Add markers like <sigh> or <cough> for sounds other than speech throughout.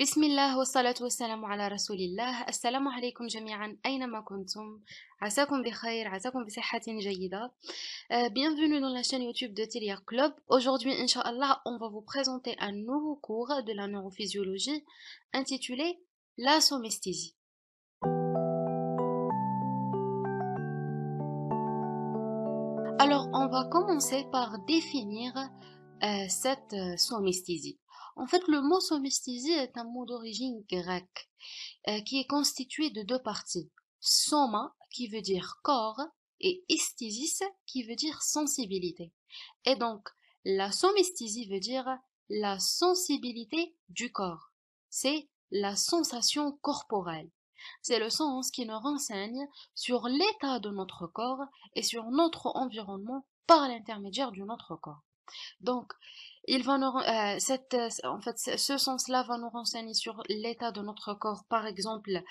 بسم الله والصلاة والسلام على رسول الله السلام عليكم جميعا أينما كنتم عساكم بخير عساكم بصحة جيدة Bienvenue dans la chaîne YouTube de Telia Club Aujourd'hui Inch'Allah on va vous présenter un nouveau cours de la neurophysiologie intitulé La somesthésie Alors on va commencer par définir euh, cette euh, somesthésie en fait, le mot somesthésie est un mot d'origine grecque euh, qui est constitué de deux parties. Soma, qui veut dire corps, et esthésis, qui veut dire sensibilité. Et donc, la somesthésie veut dire la sensibilité du corps. C'est la sensation corporelle. C'est le sens qui nous renseigne sur l'état de notre corps et sur notre environnement par l'intermédiaire de notre corps. Donc, euh, euh, en fait, ce sens-là va nous renseigner sur l'état de notre corps. Par exemple,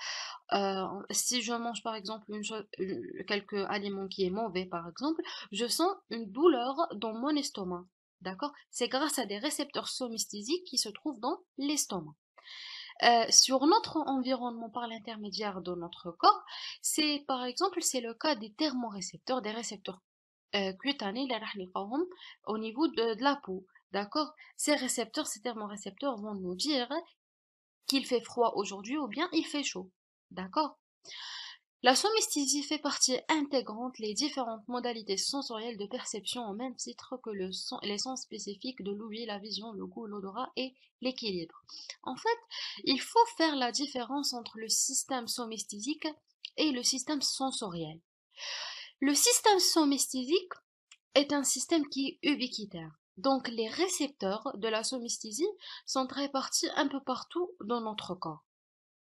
euh, si je mange par exemple quelques aliments qui est mauvais, par exemple, je sens une douleur dans mon estomac. D'accord C'est grâce à des récepteurs somesthésiques qui se trouvent dans l'estomac. sur notre environnement par l'intermédiaire de notre corps, c'est par exemple c'est le cas des thermorécepteurs, des récepteurs cutanés, au niveau de la peau. D'accord Ces récepteurs, ces thermorécepteurs vont nous dire qu'il fait froid aujourd'hui ou bien il fait chaud. D'accord La somesthésie fait partie intégrante des différentes modalités sensorielles de perception au même titre que les sens spécifiques de l'ouïe, la vision, le goût, l'odorat et l'équilibre. En fait, il faut faire la différence entre le système somesthésique et le système sensoriel. Le système somesthésique est un système qui est ubiquitaire. Donc les récepteurs de la somesthésie sont répartis un peu partout dans notre corps.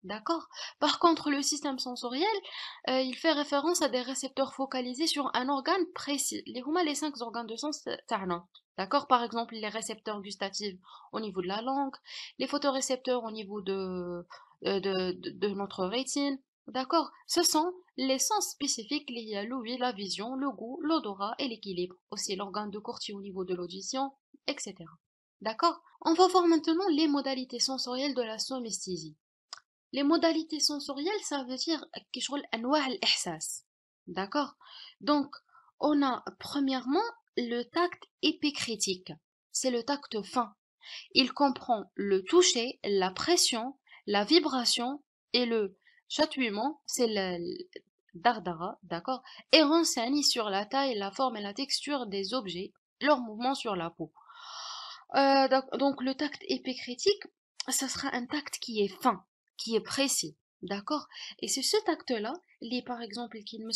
D'accord Par contre, le système sensoriel, euh, il fait référence à des récepteurs focalisés sur un organe précis. Les humains, les cinq organes de sens, euh, D'accord Par exemple, les récepteurs gustatifs au niveau de la langue, les photorécepteurs au niveau de euh, notre rétine, D'accord Ce sont les sens spécifiques liés à l'ouïe, la vision, le goût, l'odorat et l'équilibre, aussi l'organe de courtier au niveau de l'audition, etc. D'accord On va voir maintenant les modalités sensorielles de la somesthésie. Les modalités sensorielles, ça veut dire D'accord Donc, on a premièrement le tact épicritique. C'est le tact fin. Il comprend le toucher, la pression, la vibration et le Chatouillement, c'est le dardara, d'accord, et renseigne sur la taille, la forme et la texture des objets, leur mouvement sur la peau. Euh, donc le tact épicritique, ce sera un tact qui est fin, qui est précis, d'accord Et c'est ce tact-là, par exemple, qui me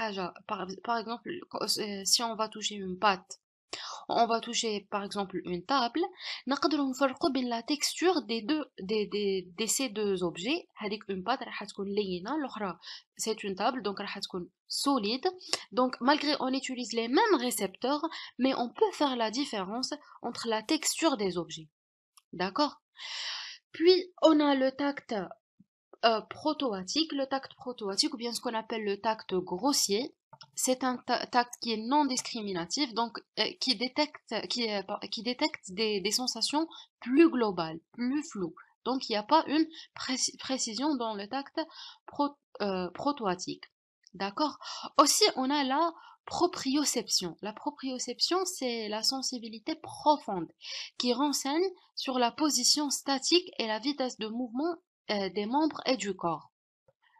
Haja. par exemple, euh, si on va toucher une pâte, on va toucher par exemple une table on la texture des deux des ces deux objets une c'est une table donc elle est solide donc malgré on utilise les mêmes récepteurs mais on peut faire la différence entre la texture des objets d'accord puis on a le tact proto euh, protoatique, le tact protoatique ou bien ce qu'on appelle le tact grossier c'est un tact qui est non discriminatif, donc euh, qui détecte, euh, des, sensations plus globales, plus floues. Donc il n'y a pas une précision dans le tact proto euh, protoatique. D'accord Aussi, on a la proprioception. La proprioception, c'est la sensibilité profonde qui renseigne sur la position statique et la vitesse de mouvement des membres et du corps.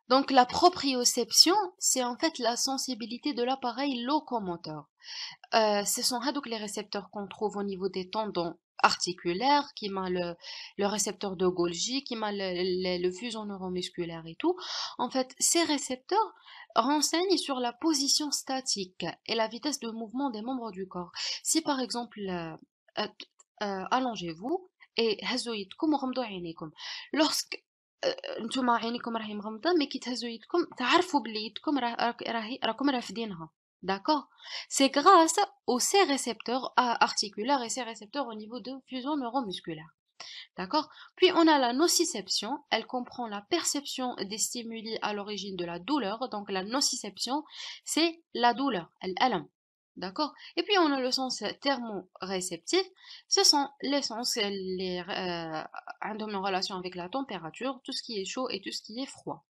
Donc la proprioception, c'est en fait la sensibilité de l'appareil locomoteur. Euh, ce sont donc les récepteurs qu'on trouve au niveau des tendons articulaires, qui m'a le, récepteur de Golgi, qui m'a le, le, fusion neuromusculaire et tout. En fait, ces récepteurs renseignent sur la position statique et la vitesse de mouvement des membres du corps. Si par exemple, euh, euh, allongez-vous et comme lorsque D'accord C'est grâce aux ces récepteurs euh, articulaires et ces récepteurs au niveau de fusion neuromusculaire. D'accord Puis on a la nociception, elle comprend la perception des stimuli à l'origine de la douleur. Donc la nociception, c'est la douleur, l'alam. D'accord Et puis on a le sens euh, thermoréceptif. Ce sont les sens euh, les, euh, en relation avec la température, tout ce qui est chaud et tout ce qui est froid.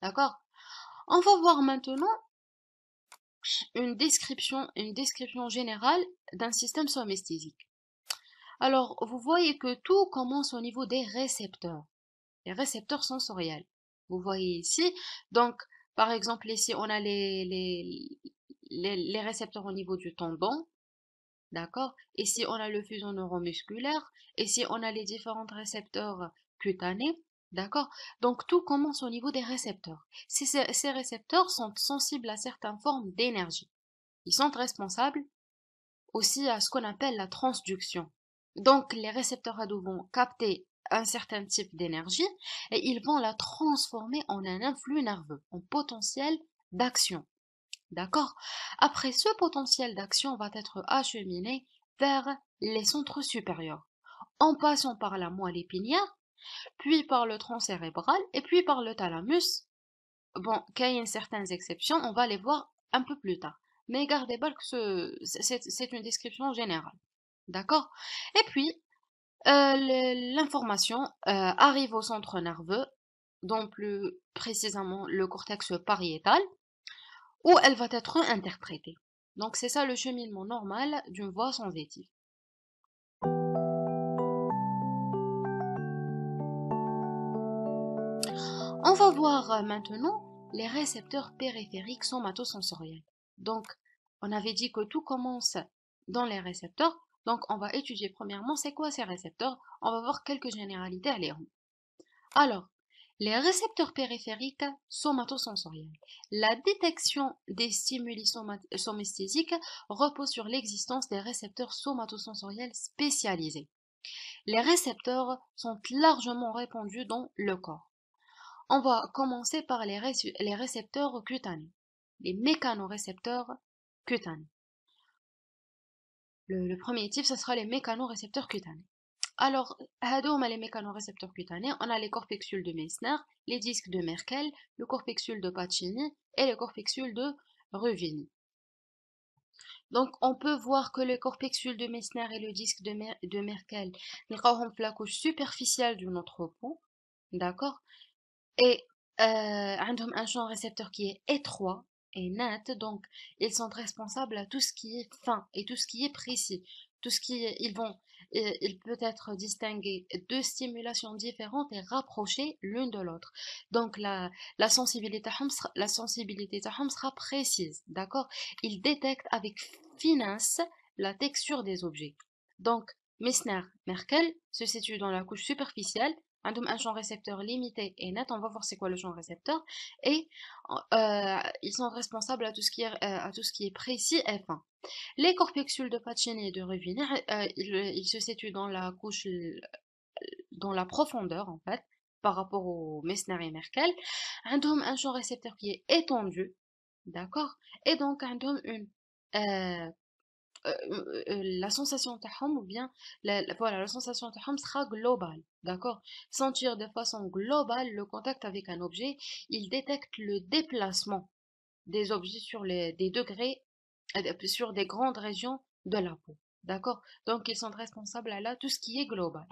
D'accord On va voir maintenant une description, une description générale d'un système somesthésique. Alors, vous voyez que tout commence au niveau des récepteurs, les récepteurs sensoriels. Vous voyez ici, donc, par exemple, ici, on a les, les, récepteurs au niveau du tendon, d'accord Et si on a le fuseau neuromusculaire, et si on a les différents récepteurs cutanés, d'accord Donc tout commence au niveau des récepteurs. Ces, ces récepteurs sont sensibles à certaines formes d'énergie. Ils sont responsables aussi à ce qu'on appelle la transduction. Donc les récepteurs ADO vont capter un certain type d'énergie et ils vont la transformer en un influx nerveux, en potentiel d'action. D'accord Après, ce potentiel d'action va être acheminé vers les centres supérieurs, en passant par la moelle épinière, puis par le tronc cérébral et puis par le thalamus. Bon, qu'il y ait certaines exceptions, on va les voir un peu plus tard. Mais gardez bien que c'est une description générale. D'accord Et puis, euh, l'information euh, arrive au centre nerveux, donc plus précisément le cortex pariétal, ou elle va être interprétée. Donc c'est ça le cheminement normal d'une voix sensitive. On va voir euh, maintenant les récepteurs périphériques somatosensoriels. Donc, on avait dit que tout commence dans les récepteurs. Donc, on va étudier premièrement c'est quoi ces récepteurs. On va voir quelques généralités à l'air. Alors, les récepteurs périphériques somatosensoriels. La détection des stimuli somesthésiques repose sur l'existence des récepteurs somatosensoriels spécialisés. Les récepteurs sont largement répandus dans le corps. On va commencer par les, récepteurs cutanés, les mécanorécepteurs cutanés. le premier type, ce sera les mécanorécepteurs cutanés. Alors, a les mécanorécepteurs cutanés, on a les corpexules de Meissner, les disques de Merkel, le corpexule de Pacini et le corpexule de Ruvini. Donc, on peut voir que le corpexule de Meissner et le disque de, Merkel, ne corrompent la couche superficielle de notre peau, d'accord Et euh, un champ récepteur qui est étroit et net, donc ils sont responsables à tout ce qui est fin et tout ce qui est précis. Tout ce qui ils vont il peut être distingué deux stimulations différentes et rapprochées l'une de l'autre. Donc la, la sensibilité la sensibilité sera précise, d'accord Il détecte avec finesse la texture des objets. Donc Messner-Merkel se situe dans la couche superficielle un, hein, un champ récepteur limité et net, on va voir c'est quoi le champ récepteur, et euh, ils sont responsables à tout ce qui est, euh, à tout ce qui est précis et fin. Les corpexules de Pacini et de Ruvini, euh, ils, se situent dans la couche, dans la profondeur en fait, par rapport au Messner et Merkel, un un champ récepteur qui est étendu, d'accord, et donc un une euh, euh, euh, la sensation de ou bien voilà, la sensation sera globale. D'accord Sentir de façon globale le contact avec un objet, il détecte le déplacement des objets sur les des degrés, sur des grandes régions de la peau. D'accord Donc ils sont responsables à là, tout ce qui est global.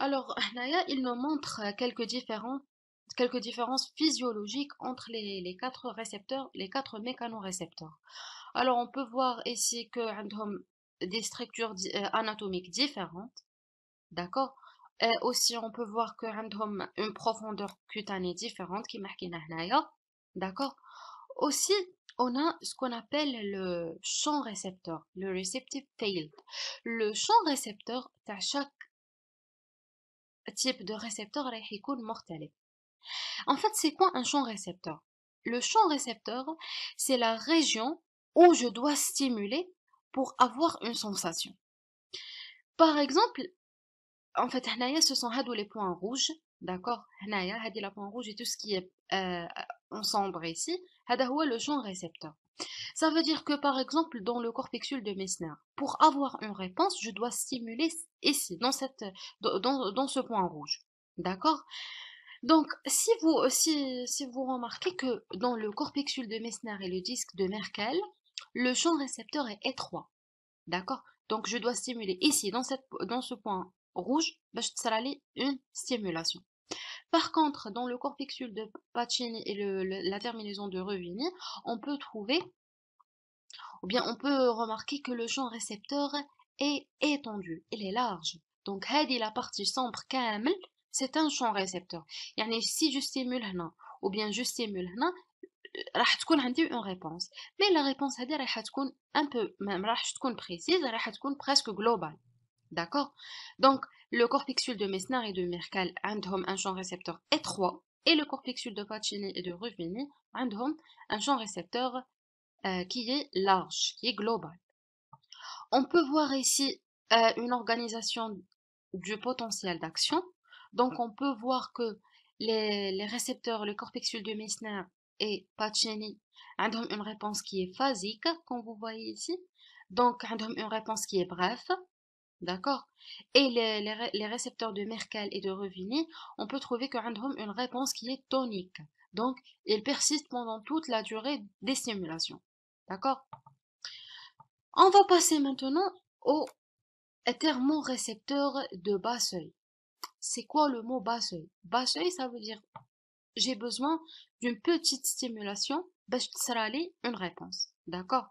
Alors, <laughs> Naya, il nous montre quelques différences physiologiques entre les, les, quatre récepteurs, les quatre mécanorécepteurs. Alors on peut voir ici que des structures euh, anatomiques différentes. D'accord et aussi on peut voir que une profondeur cutanée différente qui marque D'accord Aussi on a ce qu'on appelle le champ récepteur, le receptive field. Le champ récepteur à chaque type de récepteur mortel. En fait, c'est quoi un champ récepteur Le champ récepteur, c'est la région où je dois stimuler pour avoir une sensation. Par exemple, en fait, ce sont les points rouges, d'accord Hanaya, la point rouge et tout ce qui est euh, ensemble ici, sombre ici, le champ récepteur. Ça veut dire que par exemple dans le corpuscule de Messner, pour avoir une réponse, je dois stimuler ici, dans, cette, dans, dans ce point rouge. D'accord donc, si vous, si, si vous remarquez que dans le corpuscule de Messner et le disque de Merkel, le champ récepteur est étroit. D'accord Donc, je dois stimuler ici, dans, ce point rouge, bah, ça allait une stimulation. Par contre, dans le corpicule de Pacini et la terminaison de Ruvini on peut trouver, ou bien on peut remarquer que le champ récepteur est étendu, il est large. Donc, la partie sombre c'est un champ récepteur. si je stimule ou bien je stimule Rachatkun a dit une réponse, mais la réponse a dit un peu, même Rachatkun précise, Rachatkun presque global. D'accord Donc, le corpixul de Messner et de Merkel a un champ récepteur étroit et le corpixul de Kachini et de Rubini a un champ récepteur euh, qui est large, qui est global. On peut voir ici euh, une organisation du potentiel d'action. Donc, on peut voir que les récepteurs, le corpixule de Messner et Pacini عندهم une réponse qui est phasique, comme vous voyez ici. Donc, عندهم une réponse qui est bref. D'accord Et les, récepteurs de Merkel et de Revini, on peut trouver que عندهم une réponse qui est tonique. Donc, il persiste pendant toute la durée des simulations, D'accord On va passer maintenant au thermorécepteurs de Basseuil. C'est quoi le mot Basseuil Basseuil, ça veut dire j'ai besoin d'une petite stimulation ça bah, تصرالي une réponse d'accord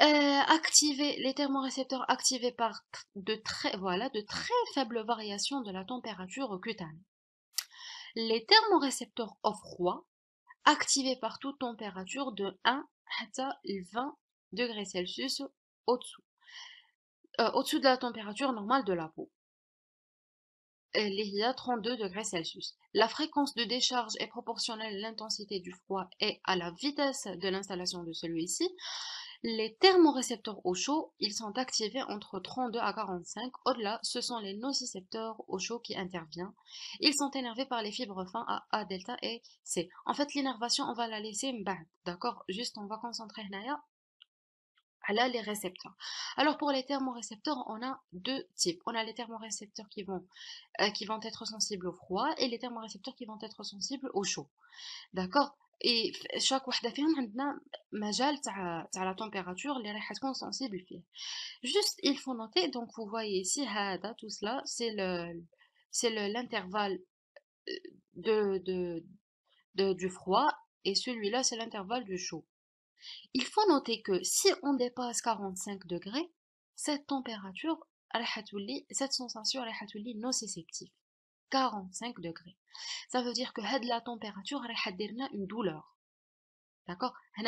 euh, activer les thermorécepteurs activés par de très voilà de très faibles variations de la température cutanée les thermorécepteurs au froid activés par toute température de 1 à 20 degrés Celsius au-dessous euh, au-dessous de la température normale de la peau 32 euh, degrés Celsius. La fréquence de décharge est proportionnelle à l'intensité du froid et à la vitesse de l'installation de celui-ci. Les thermorécepteurs au chaud, ils sont activés entre 32 à 45. Au-delà, ce sont les nocicepteurs au chaud qui interviennent. Ils sont énervés par les fibres fins A, A, delta et C. En fait, l'énervation, on va la laisser ben, d'accord Juste, on va concentrer les récepteurs. Alors pour les thermorécepteurs, on a deux types. On a les thermorécepteurs qui vont, euh, qui vont être sensibles au froid et les thermorécepteurs qui vont être sensibles au chaud. D'accord et chaque fois فيهم عندنا مجال تاع température les راح تكون sensible juste il faut noter donc vous voyez ici tout cela c'est le c'est l'intervalle euh, de, du froid et celui-là c'est l'intervalle du chaud il faut noter que si on dépasse 45 degrés, cette température, cette sensation elle est nociceptive. 45 degrés. Ça veut dire que à la température une douleur. D'accord euh,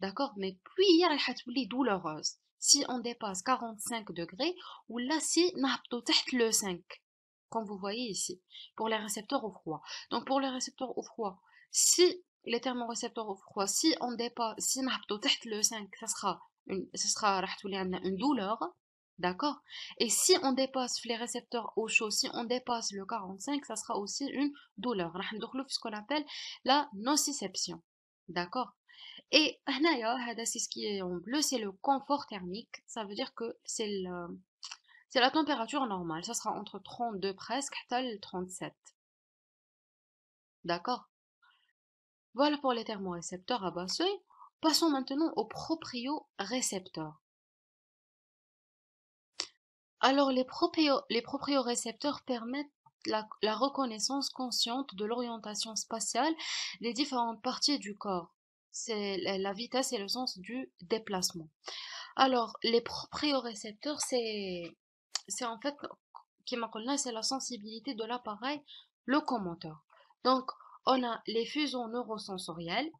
D'accord Mais puis elle douloureuse. Si on dépasse 45 degrés ou là si le 5 comme vous voyez ici, pour les récepteurs au froid. Donc pour les récepteurs au froid, si les thermorécepteurs au froid, si on dépasse, si on le 5, ça sera une, ça sera une douleur, d'accord Et si on dépasse les récepteurs au chaud, si on dépasse le 45, ça sera aussi une douleur. Donc ce qu'on appelle la nociception, d'accord Et c'est ce qui est en bleu, c'est le confort thermique, ça veut dire que c'est le... C'est la température normale, ça sera entre 32 presque, 37. D'accord voilà pour les thermorécepteurs à basse Passons maintenant aux propriorécepteurs. Alors, les, proprio, les propriorécepteurs permettent la, reconnaissance consciente de l'orientation spatiale des différentes parties du corps. C'est la vitesse et le sens du déplacement. Alors, les récepteurs c'est en fait, qui m'a c'est la sensibilité de l'appareil locomoteur. Donc, on a les fusions neurosensorielles,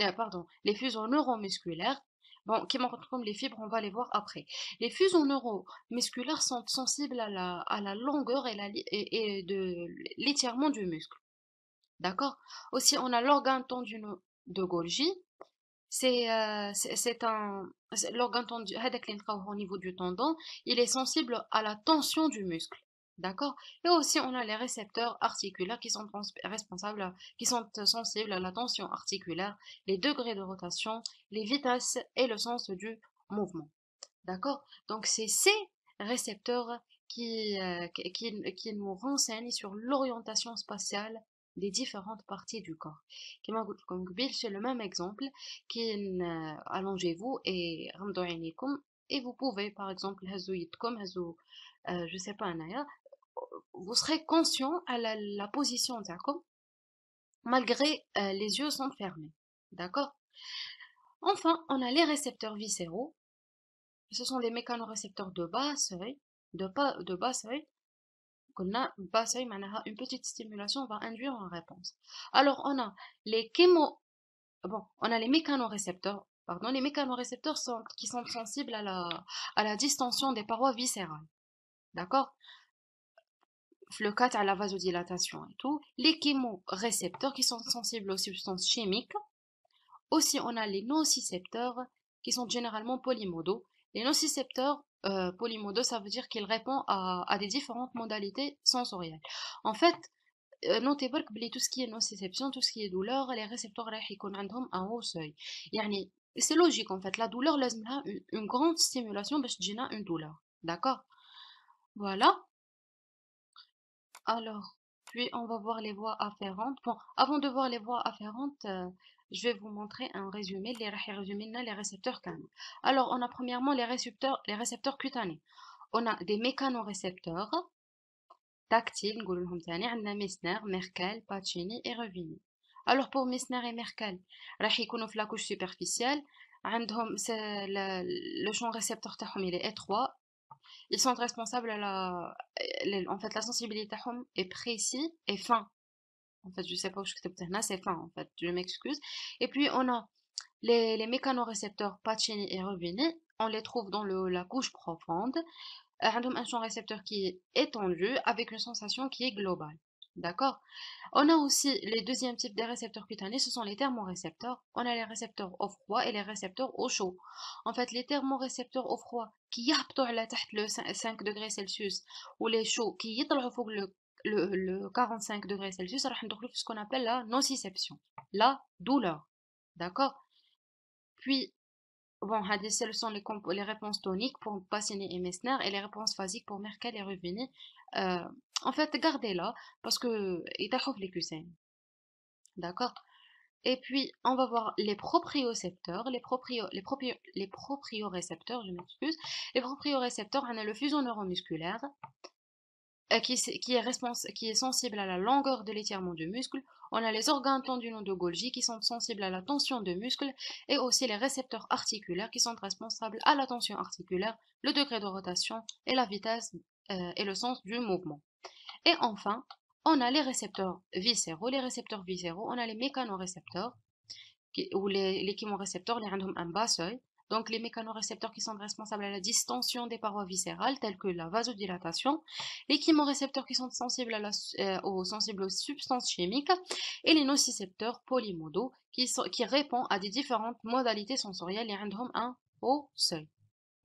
euh, pardon, les fusions neuromusculaires, qui montrent comme les fibres, on va les voir après. Les fusions neuromusculaires sont sensibles à la, longueur et, l'étirement du muscle. D'accord Aussi, on a l'organe tendu de Golgi. C'est euh, un. L'organe tendu, au niveau du tendon, il est sensible à la tension du muscle. D'accord Et aussi, on a les récepteurs articulaires qui sont responsables, qui sont euh, sensibles à la tension articulaire, les degrés de rotation, les vitesses et le sens du mouvement. D'accord Donc, c'est ces récepteurs qui, euh, qui, qui, nous renseignent sur l'orientation spatiale des différentes parties du corps. c'est le même exemple. Euh, allongez-vous et et vous pouvez, par exemple, je je sais pas, vous serez conscient à la, position d'accord malgré euh, les yeux sont fermés. D'accord Enfin, on a les récepteurs viscéraux. Ce sont les mécanorécepteurs de basse de, de basse œil. On a basse a une petite stimulation va induire en réponse. Alors, on a les Bon, on a les mécanorécepteurs. Pardon, les mécanorécepteurs sont, qui sont sensibles à la, à la distension des parois viscérales. D'accord le à la vasodilatation et tout, les chémorécepteurs qui sont sensibles aux substances chimiques. Aussi, on a les nocicepteurs qui sont généralement polymodaux. Les nocicepteurs euh, polymodaux, ça veut dire qu'ils répondent à, des différentes modalités sensorielles. En fait, euh, notez vous que tout ce qui est nociception, tout ce qui est douleur, les récepteurs ont un haut seuil. c'est logique en fait, la douleur, a une, une grande stimulation parce que une douleur. D'accord Voilà. Alors, puis on va voir les voies afférentes. Bon, avant de voir les voies afférentes, euh, je vais vous montrer un résumé, les, les récepteurs canaux. Alors, on a premièrement les récepteurs, cutanés. On a des mécanorécepteurs tactiles, on a Messner, Merkel, Pacini et Revini. Alors, pour Messner et Merkel, la couche superficielle, le champ récepteur est étroit ils sont responsables à la, en fait, la sensibilité est précise et fin. En fait, je sais pas où je suis c'est fin, en fait, je m'excuse. Et puis, on a les, les mécanorécepteurs Pacini et Rubini, on les trouve dans la couche profonde. un champ récepteur qui est étendu avec une sensation qui est globale. D'accord On a aussi les deuxièmes types de récepteurs cutanés, ce sont les thermorécepteurs. On a les récepteurs au froid et les récepteurs au chaud. En fait, les thermorécepteurs au froid qui à la tête le 5 degrés Celsius ou les chauds qui y'a le tête le 45 degrés Celsius, ça ce qu'on appelle la nociception, la douleur. D'accord Puis Bon, ce sont les, réponses toniques pour Bassini et Messner et les réponses phasiques pour Merkel et Ruvini. Euh, en fait, gardez-la parce que il les cuisines. D'accord Et puis, on va voir les propriocepteurs. Les, proprio, les, proprio, les je m'excuse. Les proprio-récepteurs, on a le fuseau neuromusculaire euh, qui, qui, est qui est sensible à la longueur de l'étirement du muscle. On a les organes tendus de Golgi qui sont sensibles à la tension de muscle et aussi les récepteurs articulaires qui sont responsables à la tension articulaire, le degré de rotation et la vitesse euh, et le sens du mouvement. Et enfin, on a les récepteurs viscéraux, les récepteurs viscéraux, on a les mécanorécepteurs ou les, les chimorécepteurs, les ont un bas seuil. Donc les mécanorécepteurs qui sont responsables à la distension des parois viscérales, telles que la vasodilatation, les chimorécepteurs qui sont sensibles, à euh, aux, sensibles aux substances chimiques, et les nocicepteurs polymodaux qui, sont, qui répondent à des différentes modalités sensorielles et rendent un haut seuil.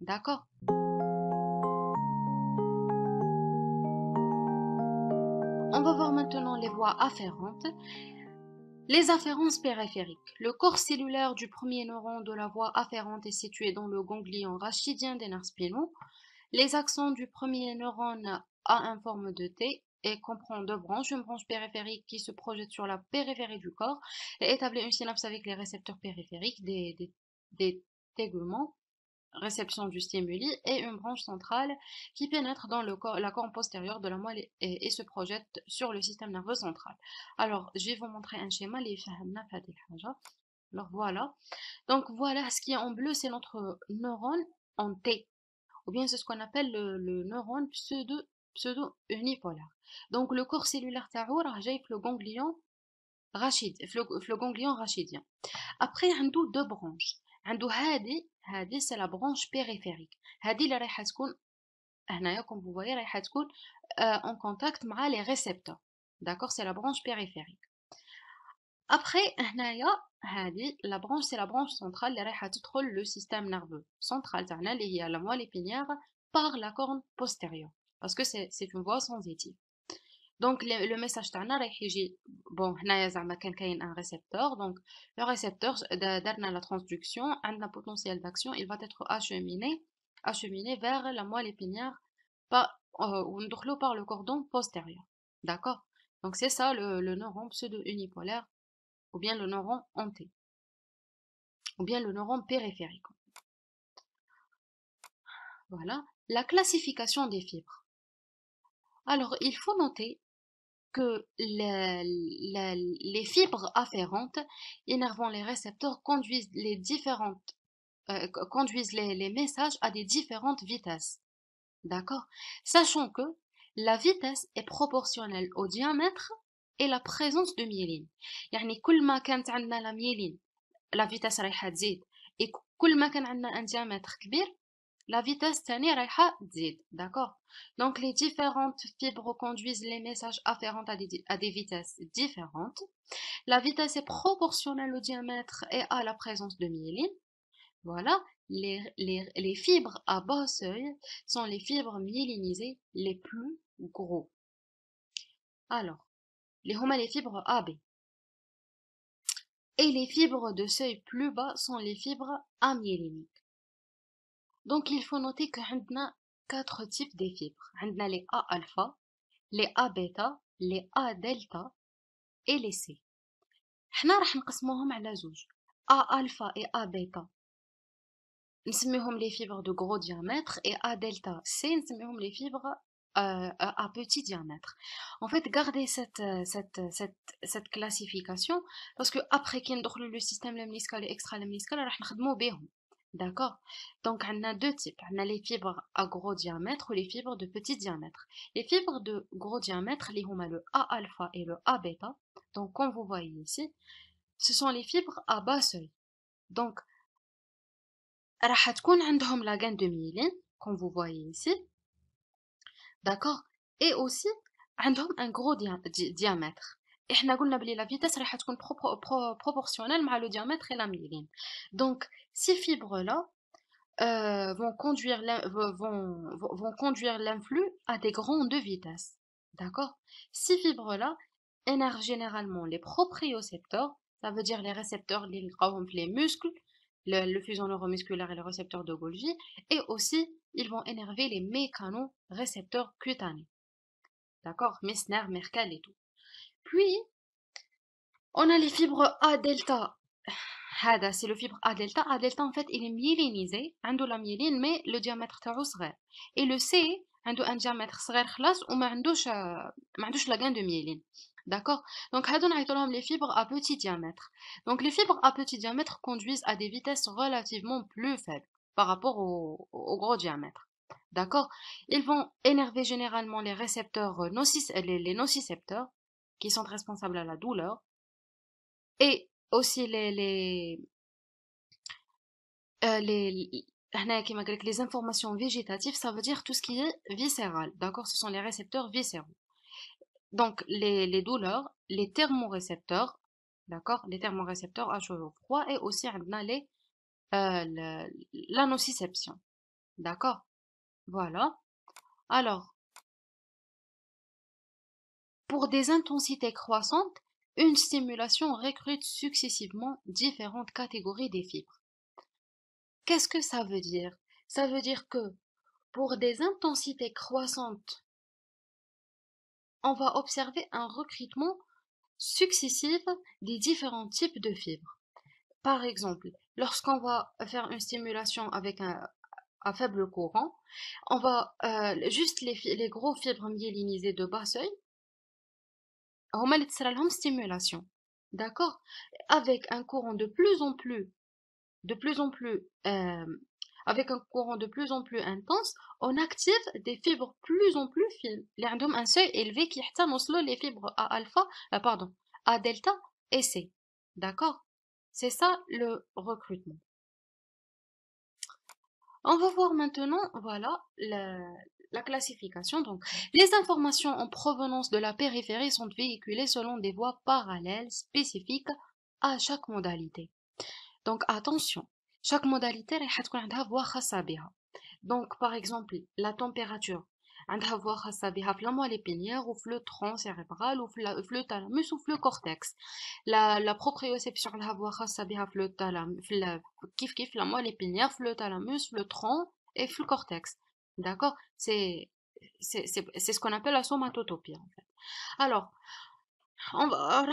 D'accord voies afférentes. Les afférences périphériques. Le corps cellulaire du premier neurone de la voie afférente est situé dans le ganglion rachidien des nerfs spinaux. Les axons du premier neurone a une forme de T et comprend deux branches, une branche périphérique qui se projette sur la périphérie du corps et établit une synapse avec les récepteurs périphériques des, des, des téguments réception du stimuli et une branche centrale qui pénètre dans le corps, la corne postérieure de la moelle et, se projette sur le système nerveux central. Alors, je vais vous montrer un schéma, les alors voilà. Donc voilà, ce qui est en bleu, c'est notre neurone en T. Ou bien c'est ce qu'on appelle le, neurone pseudo, pseudo unipolaire. Donc le corps cellulaire taour, j'ai le ganglion rachid, le, ganglion rachidien. Après, y a deux branches. On a c'est la branche périphérique. Comme vous voyez, c'est en contact avec les récepteurs. C'est la branche périphérique. Après, c'est la branche centrale. Le système nerveux central, c'est la moelle épinière par la corne postérieure. Parce que c'est une voie sensitive. Donc, le message تاعنا رايح يجي بون هنايا زعما كان كاين ان ريسبتور دونك لو ريسبتور درنا لا ترانسدكسيون عندنا il va être acheminé acheminé vers la moelle épinière par euh, par le cordon postérieur d'accord donc c'est ça le, neurone pseudo unipolaire ou bien le neurone hanté ou bien le neurone périphérique voilà la classification des fibres alors, il faut noter que les fibres afférentes énervant les récepteurs conduisent les différentes euh, conduisent les, les, messages à des différentes vitesses. D'accord Sachant que la vitesse est proportionnelle au diamètre et la présence de myéline. يعني كل ما كانت عندنا la myéline, la vitesse راح تزيد. Et كل ما كان عندنا un diamètre كبير, la vitesse d'accord Donc les différentes fibres conduisent les messages afférents à des, vitesses différentes. La vitesse est proportionnelle au diamètre et à la présence de myéline. Voilà, les, fibres à bas seuil sont les fibres myélinisées les plus gros. Alors, les les fibres AB. Et les fibres de seuil plus bas sont les fibres amyéliniques. Donc il faut noter que a quatre types de fibres. a les A alpha, les A bêta, les A delta et les C. On va les على زوج A alpha et A beta. on les fibres de gros diamètre et A delta C on les fibres à euh, petit diamètre. En fait, gardez cette, euh, euh, classification parce que après qu'on le système lemniscal et extra lemniscal, on va D'accord Donc, on a deux types. On a les fibres à gros diamètre ou les fibres de petit diamètre. Les fibres de gros diamètre, les le A-alpha et le a beta. Donc, comme vous voyez ici, ce sont les fibres à bas seuil. Donc, on a la gaine de myéline, comme vous voyez ici. D'accord Et aussi, a un gros diamètre. احنا قلنا بلي لا فيتاس راح تكون بروبورسيونيل proportionnelle لو ديامتر لا ميلين vont conduire vont, vont conduire l'influx à des grandes vitesses. D'accord Ces fibres-là énervent généralement les propriocepteurs, ça veut dire les récepteurs, les, les muscles, le, le fusion neuromusculaire et le récepteur de Golgi, et aussi ils vont énerver les récepteurs cutanés. D'accord Mesner, Merkel et tout. Puis, on a les fibres A delta. هذا le fibre فيبر delta delta. delta fait il est myélinisé. Il le la myéline mais le diamètre le صغير le c un a un diamètre صغير خلاص la gain de myéline. D'accord Donc, on a les fibres à petit diamètre. Donc, les fibres à petit diamètre conduisent à des vitesses relativement plus faibles par rapport au, gros diamètre. D'accord Ils vont énerver généralement les récepteurs, euh, les, les nocicepteurs, qui sont responsables à la douleur, et aussi les les euh, les les informations végétatives, ça veut dire tout ce qui est viscéral, d'accord Ce sont les récepteurs viscéraux. Donc, les, les douleurs, les thermorécepteurs, d'accord Les thermorécepteurs à chaud froid et aussi on a euh, la nociception, d'accord Voilà. Alors, pour des intensités croissantes, une stimulation recrute successivement différentes catégories des fibres. Qu'est-ce que ça veut dire Ça veut dire que pour des intensités croissantes, on va observer un recrutement successif des différents types de fibres. Par exemple, lorsqu'on va faire une stimulation avec un, à faible courant, on va euh, juste les, les gros fibres myélinisées de bas seuil, هما اللي تصرى لهم stimulation d'accord avec un de plus plus plus plus plus euh, plus avec un courant de plus en plus intense, on active des fibres plus en plus fines. l'air un seuil élevé qui atteint les fibres à alpha, euh, pardon, à delta et C. D'accord C'est ça le recrutement. On va voir maintenant, voilà, le, la classification, donc. Les informations en provenance de la périphérie sont véhiculées selon des voies parallèles spécifiques à chaque modalité. Donc attention, chaque modalité a voie Donc par exemple, la température, عندها فوا خاصة بها في moelle épinière ou le tronc cérébral ou le thalamus ou le cortex la la proprioception عندها فوا خاصة بها في le thalamus كيف كيف la moelle épinière le thalamus le tronc et le cortex D'accord C'est ce qu'on appelle la somatotopie en Alors, on va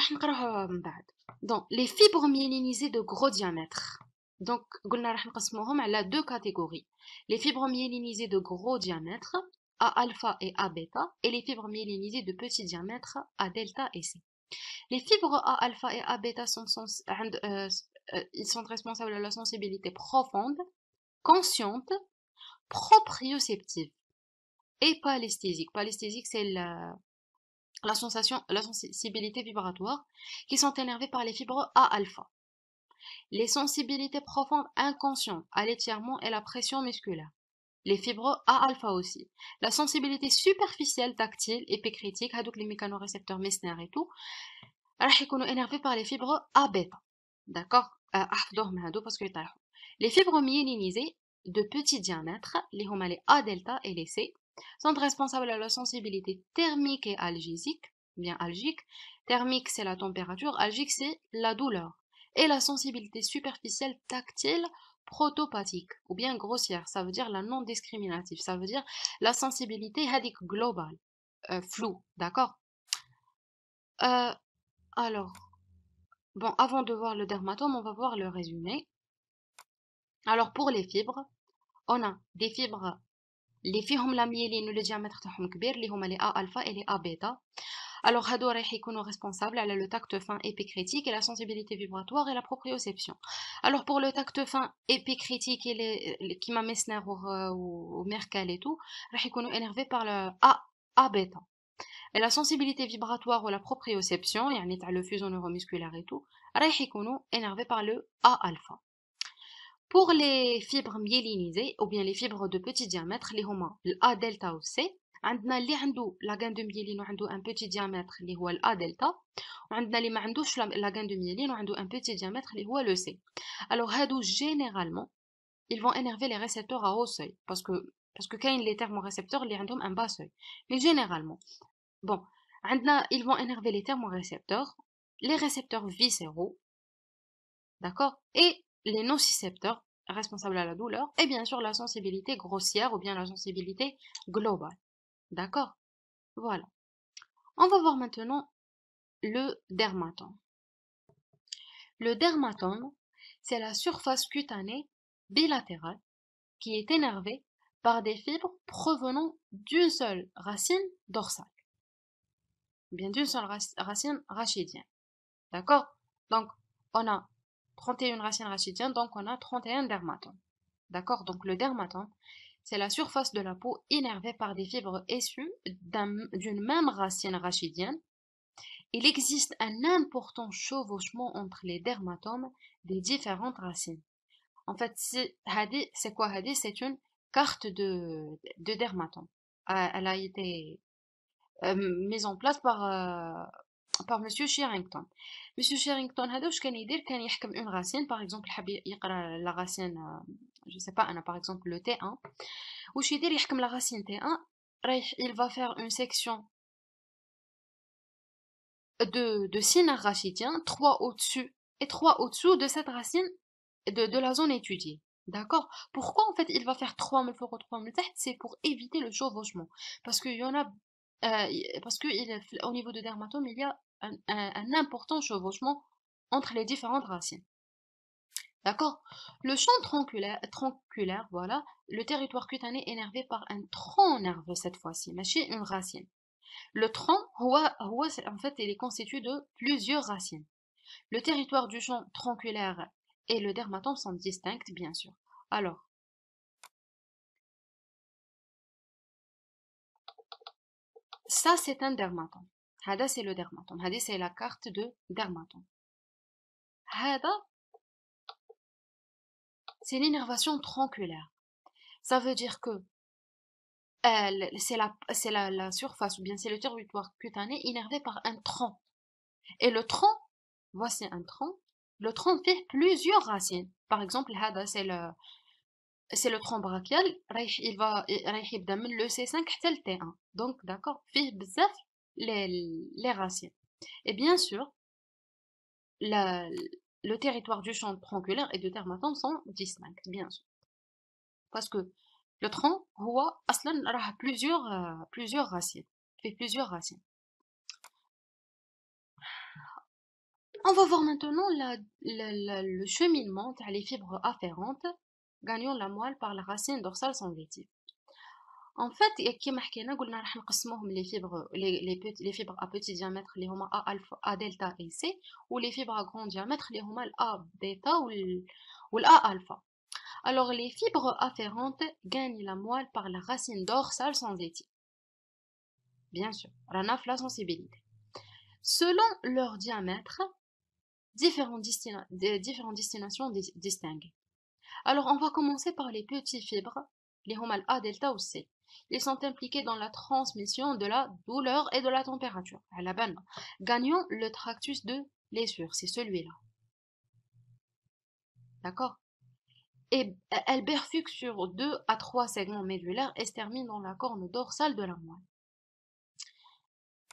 Donc, les fibres myélinisées de gros diamètre. Donc, on a deux catégories. Les fibres myélinisées de gros diamètre, A alpha et A bêta, et les fibres myélinisées de petit diamètre, A delta et C. Les fibres A alpha et A bêta sont, euh, euh, ils sont responsables de la sensibilité profonde, consciente proprioceptive et palesthésique. Palesthésique, c'est la, sensation, la sensibilité vibratoire qui sont énervées par les fibres A-alpha. Les sensibilités profondes inconscientes à l'étirement et la pression musculaire. Les fibres A-alpha aussi. La sensibilité superficielle tactile, épicritique, donc les mécanorécepteurs Messner et tout, sont énervés par les fibres A-bêta. D'accord euh, Parce les fibres myélinisées, de petits diamètres, les homalées A delta et les C, sont responsables de la sensibilité thermique et algésique, bien algique. Thermique, c'est la température, algique, c'est la douleur. Et la sensibilité superficielle tactile protopathique, ou bien grossière, ça veut dire la non-discriminative, ça veut dire la sensibilité hadic globale, euh, flou, d'accord euh, Alors, bon, avant de voir le dermatome, on va voir le résumé alors pour les fibres on a des fibres Les la myéline لاميلين les diamètre كبير اللي هما les A alpha et les a beta. alors هادو راح يكونوا responsables على le tact fin épicritique et la sensibilité vibratoire et la proprioception alors pour le tact fin épicritique et les كيما euh, au Merkel et tout راح يكونوا énervés par le a a et la sensibilité vibratoire ou la proprioception يعني تاع le fuseau neuromusculaire et tout رايح énervé par le a alpha pour les fibres myélinisées ou bien les fibres de petit diamètre, les le A delta ou C, On a la لاغان دو un petit diamètre, les ديامتر A on Delta, دلتا a اللي ما la a de ميلين وعنده a un petit diamètre, هو C. Alors, C. généralement, ils vont énerver les récepteurs à haut seuil parce que parce que les thermorécepteurs ils ont un bas seuil mais généralement bon ils vont énerver les thermorécepteurs les récepteurs viscéraux d'accord et les nocicepteurs responsables à la douleur, et bien sûr la sensibilité grossière ou bien la sensibilité globale. D'accord Voilà. On va voir maintenant le dermatome. Le dermatome, c'est la surface cutanée bilatérale qui est énervée par des fibres provenant d'une seule racine dorsale. Bien d'une seule racine rachidienne. D'accord Donc, on a 31 racines rachidiennes, donc on a 31 dermatomes. D'accord Donc le dermatome, c'est la surface de la peau innervée par des fibres issues d'une même racine rachidienne. Il existe un important chevauchement entre les dermatomes des différentes racines. En fait, c'est quoi Hadi C'est une carte de, de dermatome. Elle a été euh, mise en place par, euh, par monsieur Sherrington monsieur Sherrington هذا واش كان يدير كان يحكم اون une باغ اكزومبل حاب la racine, euh, je sais pas, on a par exemple le t 1 واش يدير يحكم la racine t 1 il va faire une section de, de signes rachidien, 3 au-dessus et 3 au-dessous de cette racine de, de la zone étudiée. D'accord Pourquoi en fait il va faire 3 000 euros, 3 bas c'est pour éviter le chevauchement. Parce qu'il y en a euh, parce qu'au niveau du dermatome, il y a un, important chevauchement entre les différentes racines. D'accord Le champ tronculaire, voilà, le territoire cutané énervé par un tronc nerveux cette fois-ci, mais chez une racine. Le tronc, en fait, il est constitué de plusieurs racines. Le territoire du champ tronculaire et le dermatome sont distincts, bien sûr. Alors, Ça, c'est un dermaton Hada, c'est le dermaton Hada c'est la carte de dermatome. Hada, c'est l'innervation tronculaire. Ça veut dire que c'est la, surface ou bien c'est le territoire cutané innervé par un tronc. Et le tronc, voici un tronc, le tronc fait plusieurs racines. Par exemple, c'est le, c'est le tronc brachial, il va le C5 et le T1. Donc d'accord, فيه les les racines. Et bien sûr, le territoire du champ tronculaire et du dermatome sont distincts, bien sûr. Parce que le tronc, il اصلا a plusieurs euh, plusieurs racines, fait plusieurs racines. On va voir maintenant le cheminement des les fibres afférentes gagnant la moelle par la racine dorsale sans sensitive. En fait, les fibres à petit les les, fibres, les fibres à petit diamètre, les les fibres à grand et les fibres à grand ou les alpha. alpha. Alors les fibres afférentes gagnent la moelle par la racine dorsale sans sensitive. Bien sûr, naf la sensibilité. Selon leur diamètre, différentes, destinations distinguent. Alors on va commencer par les petites fibres, les homales A, delta ou C. Ils sont impliqués dans la transmission de la douleur et de la température. À la Gagnons le tractus de blessure, c'est celui-là. D'accord et euh, elles berfugent sur deux à trois segments médulaires et se dans la corne dorsale de la moelle.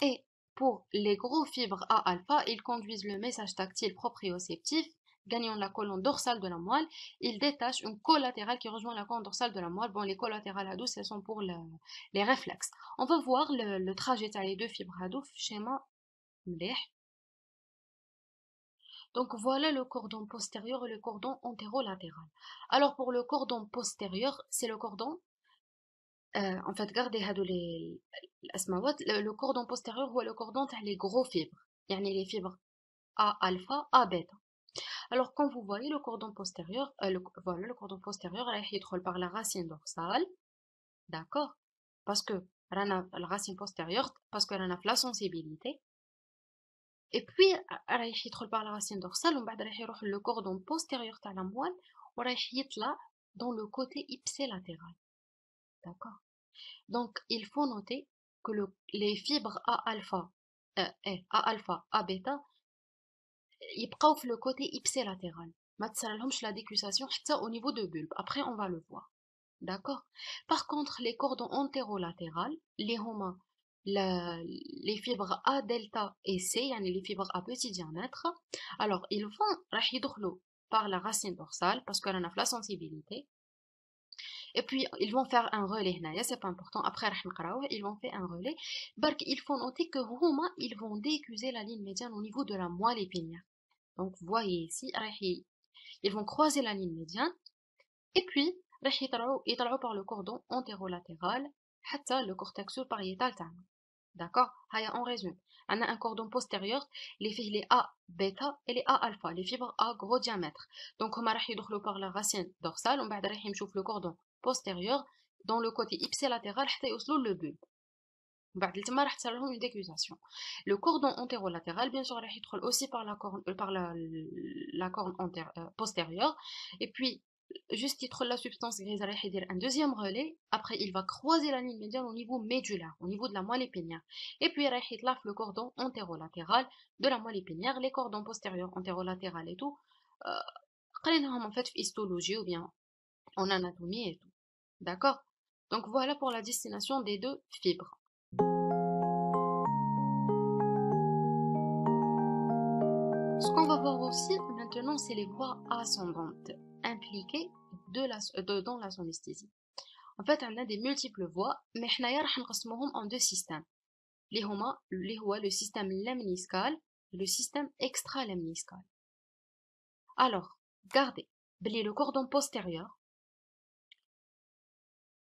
Et pour les gros fibres A alpha, ils conduisent le message tactile proprioceptif gagnant la colonne dorsale de la moelle, il détache une collatérale qui rejoint la colonne dorsale de la moelle. Bon, les collatérales à douce, elles sont pour les réflexes. On va voir le, trajet des deux fibres à douce, schéma Donc voilà le cordon postérieur et le cordon antéro-latéral. Alors pour le cordon postérieur, c'est le cordon euh, en fait gardez les le, le cordon postérieur ou le cordon les gros fibres, a les fibres A alpha, A beta. Alors quand vous voyez le cordon postérieur, euh, le, voilà, le cordon postérieur, il est par la racine dorsale, d'accord Parce que la racine postérieure, parce qu'elle a la sensibilité. Et puis, elle est par la racine dorsale, on va le cordon postérieur de la moelle, on là dans le côté ipsilatéral. D'accord Donc, il faut noter que les fibres A alpha, euh, e, A alpha, A bêta يبقاو في لو كوتي ipsilatéral ما لهمش la décussation حتى au niveau de bulbe après on va le voir d'accord par contre les cordons antérolatérales les هما les fibres A delta et C les fibres à petit diamètre alors ils vont راح par la racine dorsale parce qu'on a la sensibilité et puis ils vont faire un relais c'est pas important après ils vont faire un relais il faut noter que ils vont décuser la ligne médiane au niveau de la moelle épinière donc, vous voyez ici, ils vont croiser la ligne médiane et puis, ils vont par le cordon antérolatéral le cortex pariétal. D'accord On résume. On a un cordon postérieur, les fibres A bêta et les A alpha, les fibres a gros diamètre. Donc, on va par la racine dorsale, on va le cordon postérieur dans le côté ipsilatéral jusqu'à le bulbe. Le cordon antéro-latéral bien sûr il يدخل aussi par la corne par la, corne euh, postérieure et puis juste يدخل la substance grise va dire un deuxième relais après il va croiser la ligne médiane au niveau médula au niveau de la moelle épinière et puis va يطلع le cordon antérolatéral de la moelle épinière les cordons postérieurs antéro-latéral et tout énorme euh, en fait histologie ou bien en anatomie et tout d'accord donc voilà pour la destination des deux fibres maintenant, c'est les voies ascendantes impliquées de dans la synesthésie. En fait, on a des multiples voies, mais on en deux systèmes. Les le système lamniscal et le système extra-lamniscal. Alors, gardez, le cordon postérieur,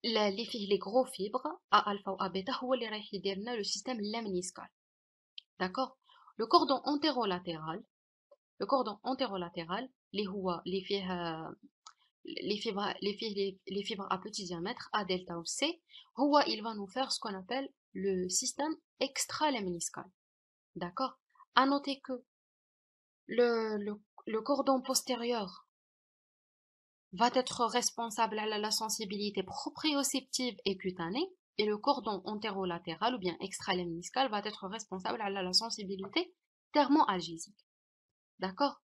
les gros fibres à alpha ou الفا beta c'est le système اللي رايح le Le le cordon antérolatéral, les les fibres, les, fibres, les fibres à petit diamètre, A, delta ou C, il va nous faire ce qu'on appelle le système extra D'accord A noter que le, le, cordon postérieur va être responsable à la, sensibilité proprioceptive et cutanée, et le cordon antérolatéral ou bien extra va être responsable à la, sensibilité sensibilité algésique D'accord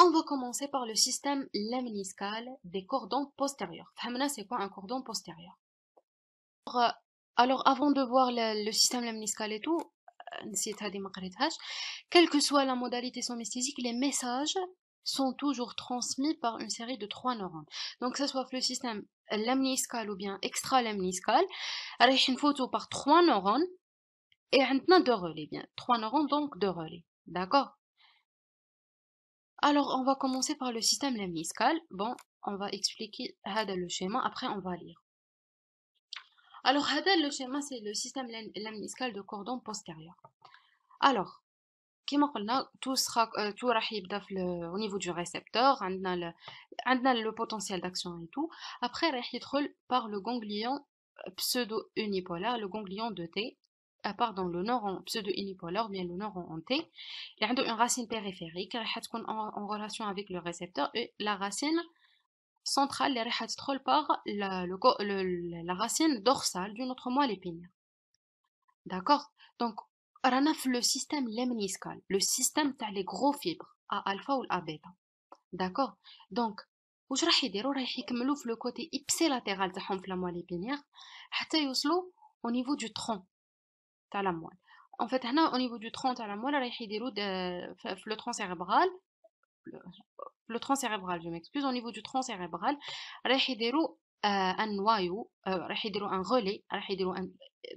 on va commencer par le système lamniscal des cordons postérieurs. femna c'est quoi un cordon postérieur alors, euh, avant de voir le, système lamniscal et tout, euh, quelle que soit la modalité somesthésique, les messages sont toujours transmis par une série de trois neurones. Donc, que ce soit le système lamniscal ou bien extra-lamniscal, il photo par trois neurones et on a deux relais, bien. Trois neurones, donc deux relais. D'accord Alors, on va commencer par le système lemniscal. Bon, on va expliquer le schéma, après on va lire. Alors, le schéma, c'est le système lemniscal de cordon postérieur. Alors, tout sera euh, tout au niveau du récepteur عندنا le, le potentiel d'action et tout après par le ganglion euh, pseudo unipolaire le ganglion de T à part dans le en pseudo-unipolar ou bien nord hanté y a une racine périphérique qui est en, relation avec le récepteur et la racine centrale qui est par la, le, la racine dorsale d'une autre moelle épinière d'accord donc on a le système lemniscal le système des les gros fibres à alpha ou à bêta d'accord donc واش راح يديروا راح يكملوا في ipsilatéral de la moelle épinière au niveau du tronc تاع fait au niveau du tronc, niveau du tronc cérébral لاموال رايح au niveau du tronc cérébral لو euh, un noyau, euh, un relais,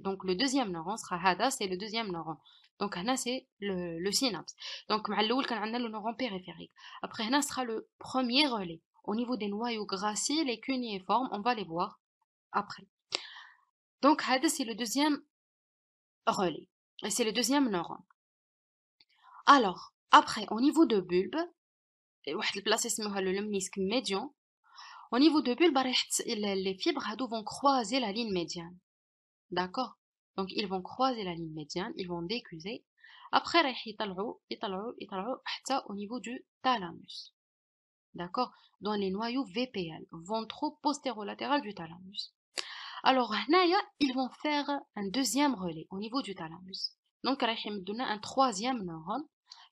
donc le deuxième neurone sera Hada, c'est le deuxième neurone. Donc Hana c'est le, synapse. Donc on a le neurone périphérique. Après Hana sera le premier relais. Au niveau des noyaux gracieux et cuniformes, on va les voir après. Donc Hada c'est le deuxième relais. Et c'est le deuxième neurone. Alors, après, au niveau de bulbe, eh, le place le médian. Au niveau de bulbe, les fibres vont croiser la ligne médiane. D'accord Donc, ils vont croiser la ligne médiane, ils vont décuser. Après, ils vont au niveau du thalamus. D'accord Dans les noyaux VPL, ventro postérolatéral du thalamus alors ils vont faire un deuxième relais au niveau du thalamus donc راح donner un troisième neurone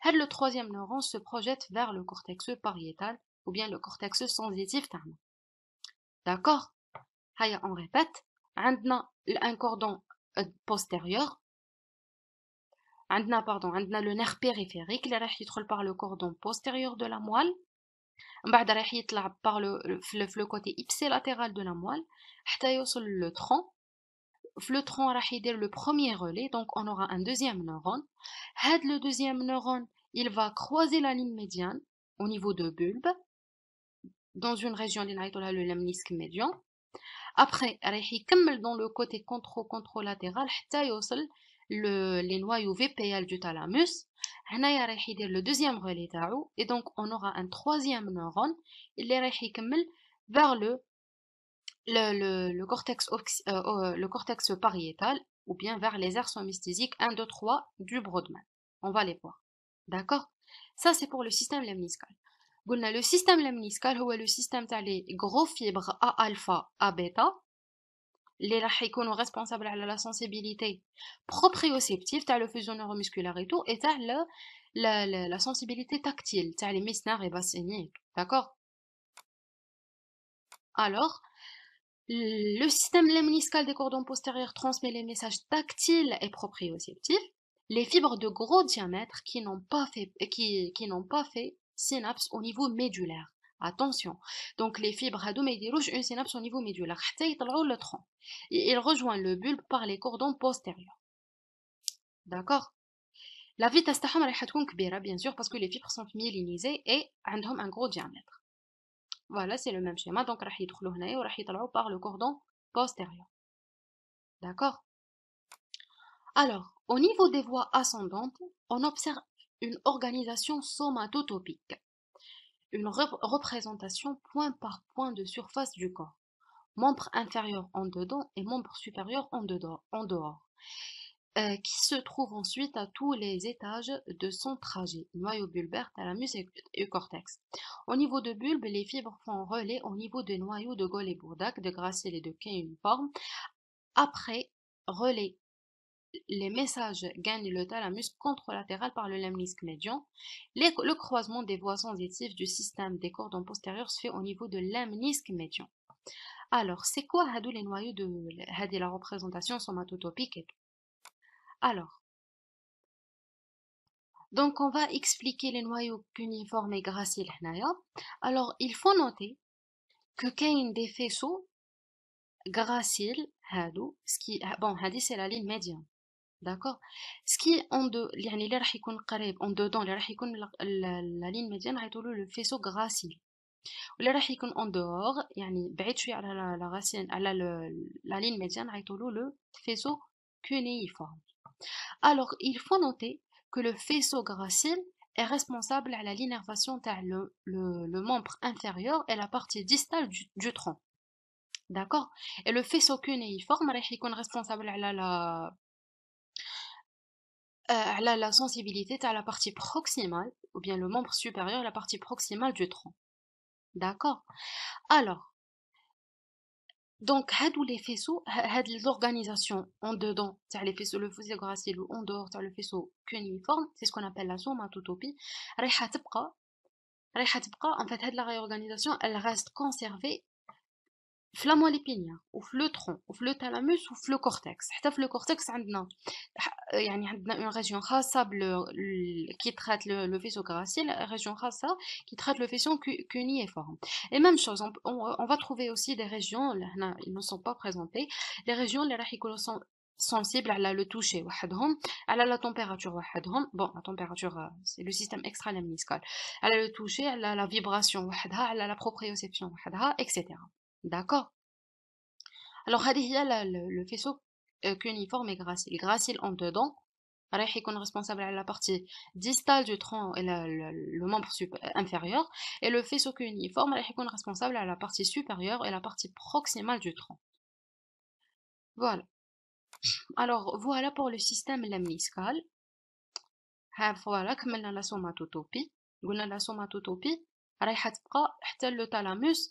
le troisième neurone se projette vers le cortex pariétal ou bien le cortex sensitif d'accord on répète a un cordon euh, postérieur a, pardon le nerf périphérique qui va par le cordon postérieur de la moelle Ensuite, on va par le côté ipsilatéral de la moelle. le tronc. Le tronc va le premier relais, donc on aura un deuxième neurone. Le deuxième neurone Il va croiser la ligne médiane au niveau du bulbe, dans une région qui le lamnisque médian. Après, il va dans le côté contre-controlatéral. On sur les noyaux VPL du thalamus. هنايا رايح يدير لو دوزيام غولي et donc on aura un troisième neurone نورون اللي vers le cortex, pariétal ou bien vers les aires somesthésiques 1, 2, 3 du Brodmann. On va les voir. D'accord Ça, c'est pour le système lemniscal. Le système lemniscal, c'est le système des gros fibres A alpha, A bêta, les راح يكونوا ريسبونسابل على لا sensibilité بروبريوسيبتيف تاع لو et نيورومسكولار et تو la la لا tactile, تاكتيل تاع les ميسنار اي alors le système lemniscal des cordons postérieurs transmet les messages tactiles et proprioceptifs les fibres de gros diamètre qui n'ont pas fait qui, qui n'ont pas fait synapse au niveau médulaire Attention. Donc les fibres rouges, une synapse au niveau médulaire le tronc. Et il rejoint le bulbe par les cordons postérieurs. D'accord La vitesse تاعهم راح bien sûr parce que les fibres sont myélinisées et ont un gros diamètre. Voilà, c'est le même schéma donc راح يدخلوا هنايا par le cordon postérieur. D'accord Alors, au niveau des voies ascendantes, on observe une organisation somatotopique une représentation point par point de surface du corps, membre inférieur en dedans et membre supérieur en, dedans, en dehors, euh, qui se trouve ensuite à tous les étages de son trajet, noyau bulbaire, thalamus et, cortex. Au niveau de bulbe, les fibres font relais au niveau des noyaux de Gaulle et Bourdac, de Gracile et de forme après relais les messages gagnent le thalamus contralatéral par le lemnisque médian. le croisement des voies sensitives du système des cordons postérieurs se fait au niveau de lemnisque médian. Alors, c'est quoi Hadou les noyaux de la représentation somatotopique Alors, donc on va expliquer les noyaux cuniformes et graciles Alors, il faut noter que Kain des faisceaux graciles Hadou, ce qui, bon, c'est la ligne médiane d'accord ce qui en dehors en la ligne médiane qui le faisceau gracile en dehors la racine la ligne médiane qui le faisceau cunéiforme alors il faut noter que le faisceau gracile est responsable à la l'innervation de le membre inférieur et la partie distale du tronc d'accord et le faisceau cunéiforme est responsable la à euh, la sensibilité à la partie proximale, ou bien le membre supérieur la partie proximale du tronc. D'accord Alors, donc, hadou les faisceaux, les organisations en dedans, c'est les faisceaux, le faisceau gracile ou en dehors, c'est le faisceau cuniforme, c'est ce qu'on appelle la somatotopie, en fait, la réorganisation, elle reste conservée flamme lipidien ou le tronc ou le thalamus ou le cortex. Dans le cortex, on a une région rassable qui traite le, vaisseau une région rassable qui traite le vaisseau cuniforme. Et même chose, on, va trouver aussi des régions, ils ne sont pas présentés, les régions, les rachicolos sont sensibles à le toucher à la température bon la température c'est le système extra elle à le toucher la vibration à la proprioception etc. D'accord. Alors, le faisceau cuniforme est gracile. Gracile en dedans, Il est responsable à la partie distale du tronc et le, membre inférieur et le faisceau cuniforme est responsable à la partie supérieure et la partie proximale du tronc. Voilà. Alors voilà pour le système lamniscal. Voilà, كملنا la somatotopie. Dans la somatotopie on تبقى le thalamus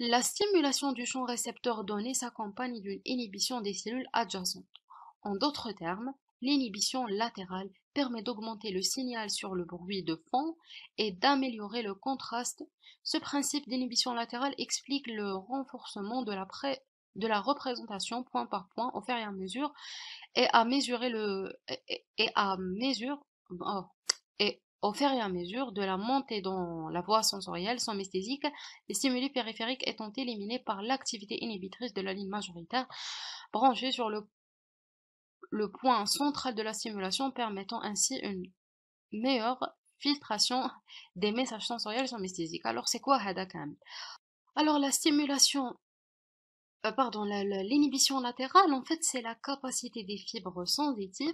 La stimulation du champ récepteur donné s'accompagne d'une inhibition des cellules adjacentes. En d'autres termes, l'inhibition latérale permet d'augmenter le signal sur le bruit de fond et d'améliorer le contraste. Ce principe d'inhibition latérale explique le renforcement de la, représentation point par point au fur et à mesure et à mesurer le et à mesure oh, et au fur et à mesure de la montée dans la voie sensorielle somesthésique, les stimuli périphériques étant éliminés par l'activité inhibitrice de la ligne majoritaire branchée sur le, point central de la stimulation, permettant ainsi une meilleure filtration des messages sensoriels somesthésiques. Alors c'est quoi Hadakam Alors la stimulation euh, pardon, l'inhibition latérale, en fait, c'est la capacité des fibres sensitives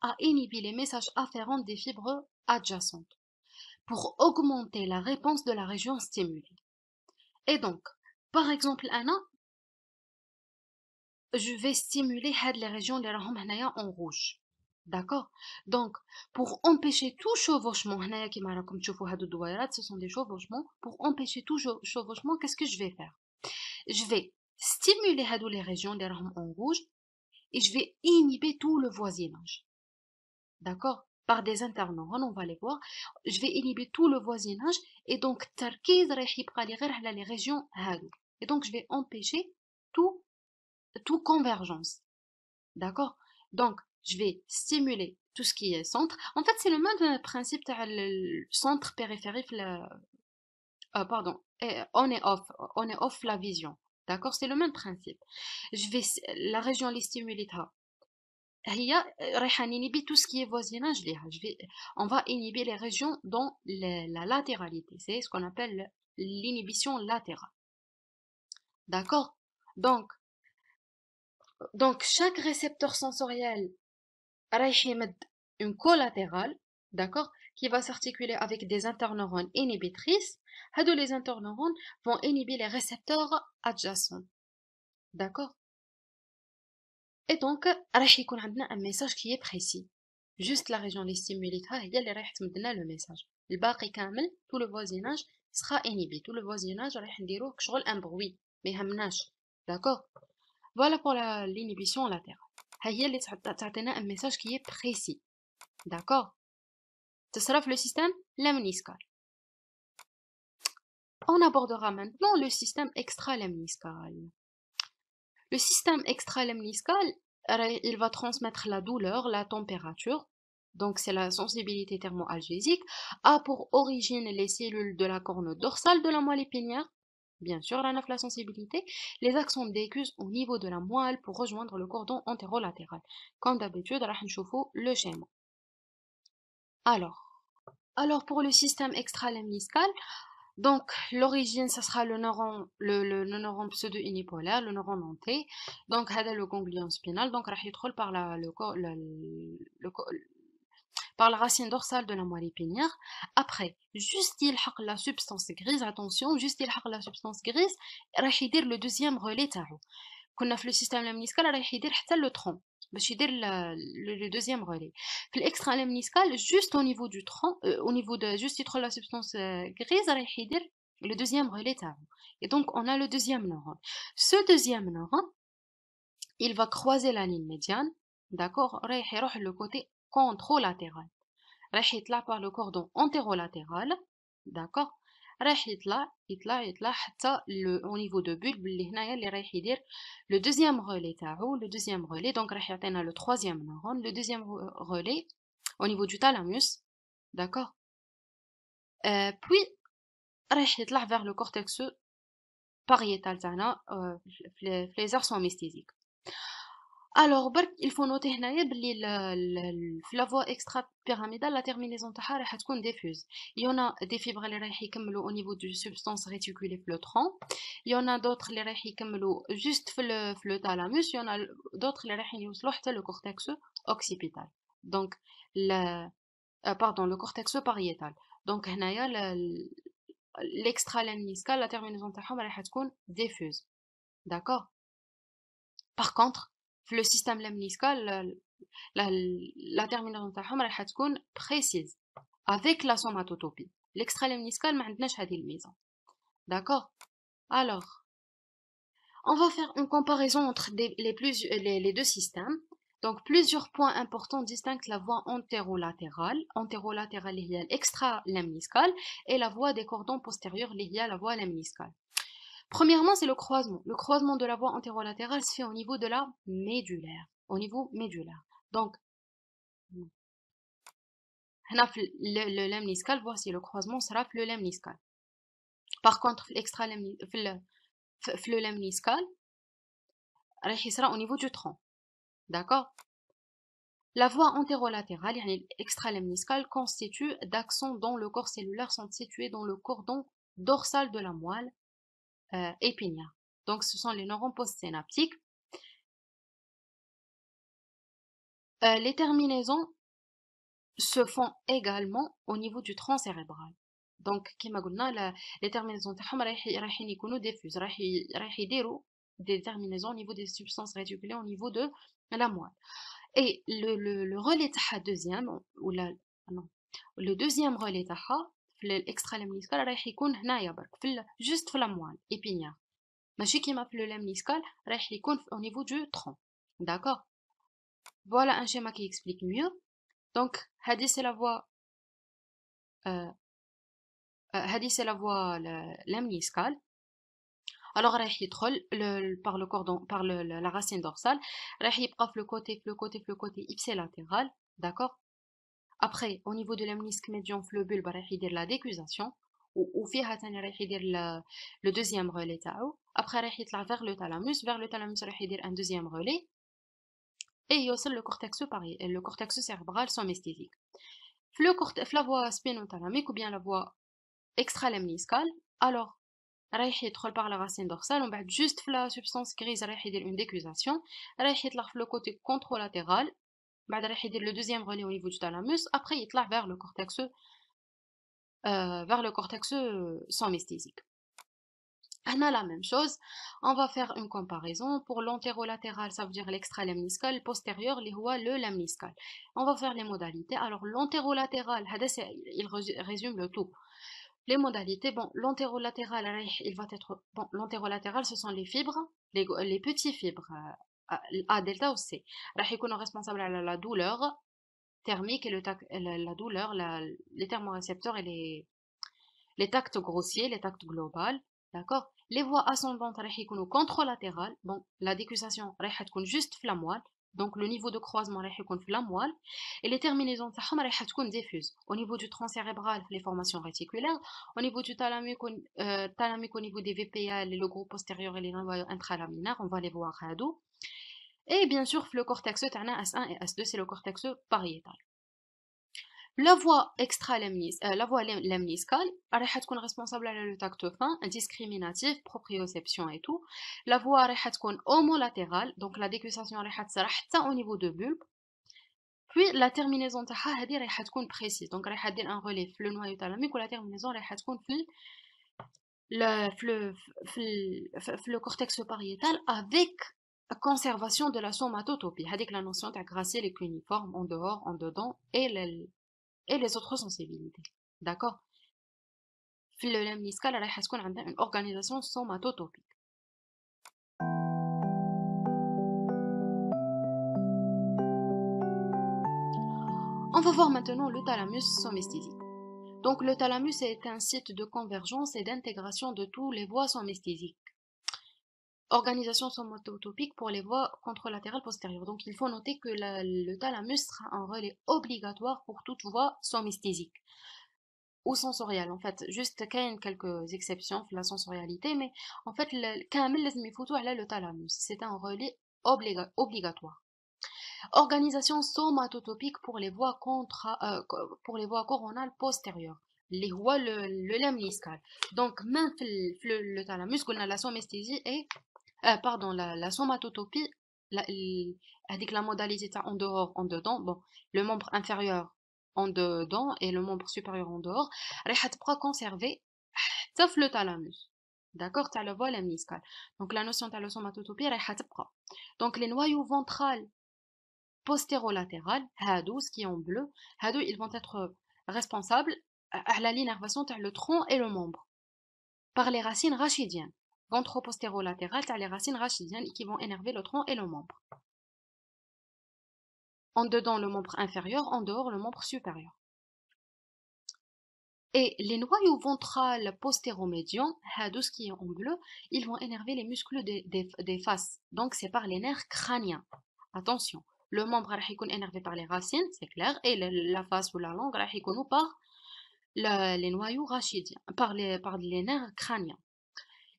à inhiber les messages afférents des fibres adjacentes pour augmenter la réponse de la région stimulée. Et donc, par exemple, Anna, je vais stimuler les régions en rouge. D'accord Donc, pour empêcher tout chevauchement, comme ce sont des chevauchements. Pour empêcher tout chevauchement, qu'est-ce que je vais faire Je vais stimuler les régions en rouge et je vais inhiber tout le voisinage. D'accord par des internautes, On va les voir. Je vais inhiber tout le voisinage et donc les régions Et donc je vais empêcher tout, tout convergence. D'accord Donc je vais stimuler tout ce qui est centre. En fait, c'est le même euh, principe le centre périphérique. Euh, pardon, on est off, on est off la vision. D'accord C'est le même principe. Je vais la région les stimuler tout ce qui est voisinage on va inhiber les régions dans la latéralité c'est ce qu'on appelle l'inhibition latérale d'accord donc donc chaque récepteur sensoriel va un une collatérale d'accord qui va s'articuler avec des interneurones inhibitrices Tous les interneurones vont inhiber les récepteurs adjacents d'accord et donc, il y a un message qui est précis. Juste la région des stimuliques, il y a le message. Le bas, tout le voisinage sera inhibé. Tout le voisinage, il y a un bruit. Mais il D'accord Voilà pour l'inhibition latérale. Il y a un message qui est précis. D'accord C'est le système lamniscal. On abordera maintenant le système extra-lamniscal. Le système extralemniscal, euh, il va transmettre la douleur, la température, donc c'est la sensibilité thermoalgésique, a pour origine les cellules de la corne dorsale de la moelle épinière, bien sûr la la sensibilité, les axons décusent au niveau de la moelle pour rejoindre le cordon antérolatéral. Comme d'habitude, on le schéma. Alors, alors pour le système extralémniscal, donc, l'origine, ce sera le neuron, le, pseudo-unipolaire, le neuron monté. Donc, c'est le ganglion spinal. Donc, il va par la, le, par la racine dorsale de la moelle épinière. Après, juste il a la substance grise, attention, juste il a la substance grise, il va le deuxième relais. Qu'on a le système lemniscal, il va le tronc le deuxième relais le deuxième relais. lextra juste au niveau du tronc euh, au niveau de juste substance substance euh, grise à يدير le deuxième relais et donc on a le deuxième neurone ce deuxième neurone il va croiser la ligne médiane d'accord رايح le côté contralatéral رايح يطلع par le cordon antéro d'accord rechitla, itla, itla, itla, le haut niveau de bulle, le deuxième relais est le deuxième relais, donc rechitla, le troisième narone, le deuxième relais, au niveau du thalamus, d'accord. et euh, puis, rechitla vers le cortex. pariétal, et euh, les alors il faut noter que بلي la voie extra pyramidale la terminaison تاعها راح تكون diffuse il y en a des fibres اللي راح يكملوا au niveau du substance réticulé flottant il y en a d'autres اللي راح يكملوا juste في le la thalamus il y en a d'autres qui راح يوصلوا حتى le cortex occipital donc euh، pardon le cortex pariétal donc هنايا l'extra lamine la terminaison تاعها راح تكون diffuse d'accord par contre le système lemniscal la terminaison de la راح تكون précise avec la somatotopie. l'extra lemniscal je pas d'accord alors on va faire une comparaison entre les, deux systèmes. Donc, plusieurs points importants distinguent la voie antérolatérale, antérolatérale extra-lamniscale, et la voie des cordons postérieurs liée à la voie lamniscale. Premièrement, c'est le croisement. Le croisement de la voie antérolatérale se fait au niveau de la médulaire. Au niveau médulaire. Donc, le lème voici le croisement sera le lème Par contre, le il sera au niveau du tronc. D'accord La voie antérolatérale, l'extra lème constitue d'axons dont le corps cellulaire sont situés dans le cordon dorsal de la moelle euh, Donc, ce sont les neurones post-synaptiques. Euh, les terminaisons se font également au niveau du tronc cérébral. Donc, comme les terminaisons تاعهم رايحين des terminaisons au niveau des substances réticulées au niveau de la moelle. Et le, le, relais taha deuxième ou la non, le deuxième relais taha le extrémité va être juste dans le moelle épinière. Mais ce qui est dans le au niveau du tronc. D'accord Voilà un schéma qui explique mieux. Donc, c'est la voie, euh, euh, c'est la voie Alors, elle par le cordon, par la racine dorsale. le côté, le côté, le côté D'accord après, au niveau de l'émnisque médian, le bulbe bah, va la décusation, ou on va le deuxième relais تاعو après va y vers le thalamus vers le thalamus va un deuxième relais et il aussi le cortex euh, le cortex cérébral somesthésique la voie spinothalamique ou bien la voie extralamniscale alors y par la racine dorsale on va juste faire la substance grise y une décusation On va في le côté contralatéral le deuxième rené au niveau du thalamus après يطلع vers le cortex euh, vers le cortex euh, somesthésique a la même chose on va faire une comparaison pour l'entérolatéral, ça veut dire l'extra lamniscal postérieur les voies le lamniscal on va faire les modalités alors l'entérolatéral, il résume le tout les modalités, bon, l'antérolatéral, il va être, bon, ce sont les fibres, les, les petits fibres euh, a ah, ah, delta ou C راح responsable à la douleur thermique et la douleur les thermorécepteurs et les les tacts grossiers les tacts globales d'accord les voies ascendantes راح يكونوا bon la décussation juste في donc le niveau de croisement راح et les terminaisons تاعهم diffuses au niveau du tronc cérébral les formations réticulaires au niveau du thalamus euh, thalamique au niveau des VPA les groupe postérieurs et les noyaux intralaminaires on va les voir à dos et bien sûr, le cortex S1 et S2, c'est le cortex pariétal. La voie extra-lamniscale, euh, la voie lamniscale, est responsable de tact fin, discriminatif, proprioception et tout. La voie homolatérale, donc la décussation est au niveau de bulbe. Puis la terminaison précise, donc elle un relief le noyau thalamique ou la terminaison est le, le cortex pariétal avec conservation de la somatotopie, que la notion d'agracer les cuniformes en dehors, en dedans, et les, autres sensibilités. D'accord Le Niskala a une organisation somatotopique. On va voir maintenant le thalamus somesthésique. Donc le thalamus est un site de convergence et d'intégration de tous les voies somesthésiques organisation somatotopique pour les voies contralatérales postérieures. Donc il faut noter que le thalamus sera un relais obligatoire pour toute voie somesthésique ou sensorielle. En fait, juste qu'il quelques exceptions la sensorialité, mais en fait, le, le thalamus, c'est un relais obligatoire. Organisation somatotopique euh, pour les voies, coronales postérieures. Les voies le, le Donc, même le, thalamus, on a la somesthésie et euh, pardon, la, somatotopie, la, avec la modalité en dehors, en dedans, bon, le membre inférieur en dedans et le membre supérieur en dehors, راح pro conservée sauf le thalamus. D'accord le voile Donc la notion de la somatotopie, à pro Donc les noyaux ventrales postérolatérales, ce qui est en bleu, deux ils vont être responsables à l'innervation, le tronc et le membre, par les racines rachidiennes ventro postéro as les racines rachidiennes qui vont énerver le tronc et le membre. En dedans le membre inférieur, en dehors le membre supérieur. Et les noyaux ventrales postéro médians hein, ce qui est en bleu, ils vont énerver les muscles des, faces. Donc c'est par les nerfs crâniens. Attention, le membre est énervé par les racines, c'est clair, et la face ou la langue par les noyaux rachidiens, par par les nerfs crâniens.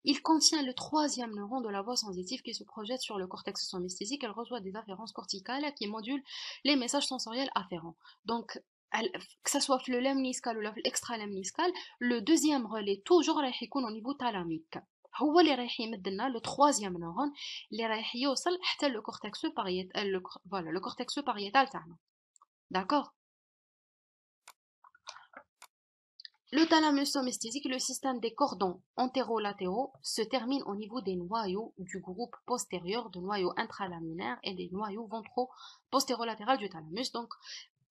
Il contient le troisième neurone de la voie sensitive qui se projette sur le cortex somesthésique. Elle reçoit des afférences corticales qui modulent les messages sensoriels afférents. Donc, que ce soit le lemniscal ou lextra le deuxième relais toujours au niveau thalamique. le اللي رايح يمد لنا le Le thalamus somesthésique, le système des cordons antérolatéraux, se termine au niveau des noyaux du groupe postérieur, de noyaux intralaminaires et des noyaux ventraux postérolatéraux du thalamus. Donc,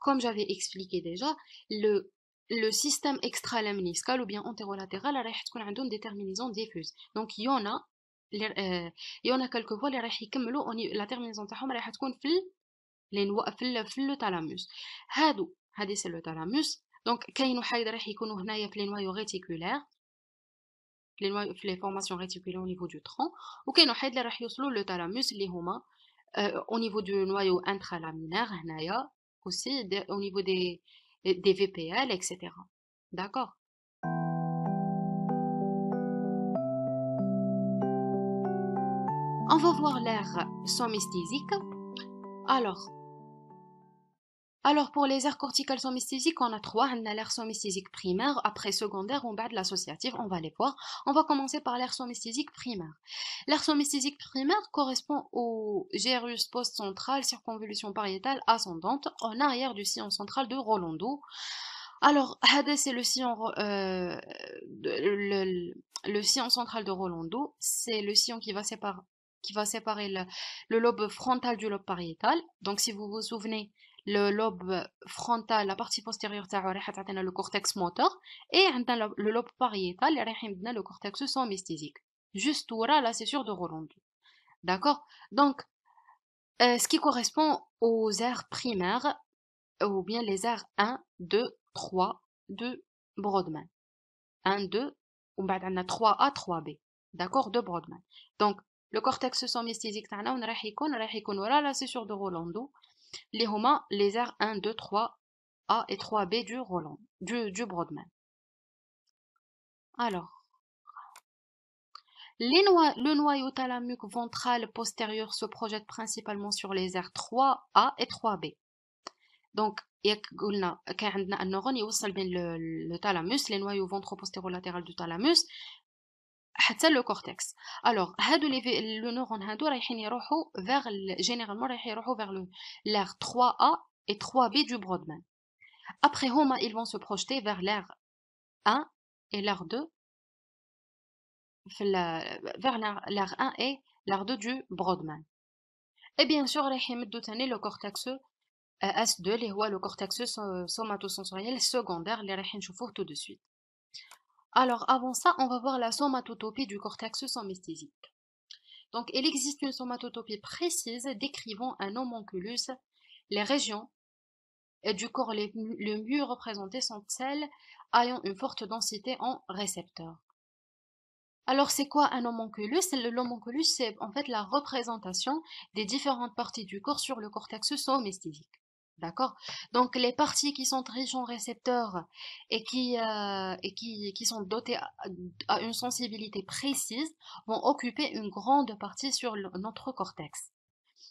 comme j'avais expliqué déjà, le système extralaminiscal ou bien antérolatéral a des terminaisons diffuses. Donc il y en a euh, il y en a quelques fois la terminaison تاعهم le thalamus. c'est le thalamus. Donc, y les noyaux réticulaires, les formations réticulaires au niveau du tronc, et il y a aussi qui au niveau du noyau intralaminaire, au niveau des VPL, etc. D'accord On va voir l'air somesthésique. Alors, alors pour les aires corticales somesthésiques, on a trois. On a l'aire somesthésique primaire, après secondaire, on bas de l'associative, on va les voir. On va commencer par l'aire somesthésique primaire. L'aire somesthésique primaire correspond au gérus post-central, circonvolution pariétale ascendante, en arrière du sillon central de Rolando. Alors, HD c'est euh, le sillon, central de Rolando. C'est le sillon qui va séparer le, lobe frontal du lobe pariétal. Donc si vous vous souvenez, le lobe frontal la partie postérieure تاعو راح تعطينا le cortex moteur et le lobe pariétal راح يمدنا le cortex somesthésique juste ورا la césure de Rolando. d'accord donc ce qui correspond aux aires primaires ou bien les aires 1 2 3 de Brodmann 1 2 ou بعد عندنا 3A 3B d'accord de Brodmann donc le cortex somesthésique تاعنا راح يكون راح يكون ورا la cessure de Rolando les Romains les airs 1, 2, 3 A et 3B du, Roland, du, Broadman. Alors, le noyau thalamique ventral postérieur se projette principalement sur les airs 3A et 3B. Donc, il y a un neurone qui thalamus, le thalamus, les noyaux ventro postéro thalamus le cortex. Alors, الوغ هادو لي généralement نورون هادو رايحين يروحوا le 3 a et 3 b du Brodman. Après eux, ils vont se projeter vers l'air 1 et l'air 2 vers et 2 du Brodmann. Et bien sûr, le cortex euh, S2, le cortex euh, somatosensoriel secondaire, les tout de suite. Alors avant ça, on va voir la somatotopie du cortex somesthésique. Donc il existe une somatotopie précise décrivant un homonculus. Les régions du corps les, le mieux représentées sont celles ayant une forte densité en récepteurs. Alors c'est quoi un homonculus L'homonculus c'est en fait la représentation des différentes parties du corps sur le cortex somesthésique. D'accord Donc les parties qui sont riches en récepteurs et qui, euh, et qui, qui sont dotées à, une sensibilité précise vont occuper une grande partie sur notre cortex.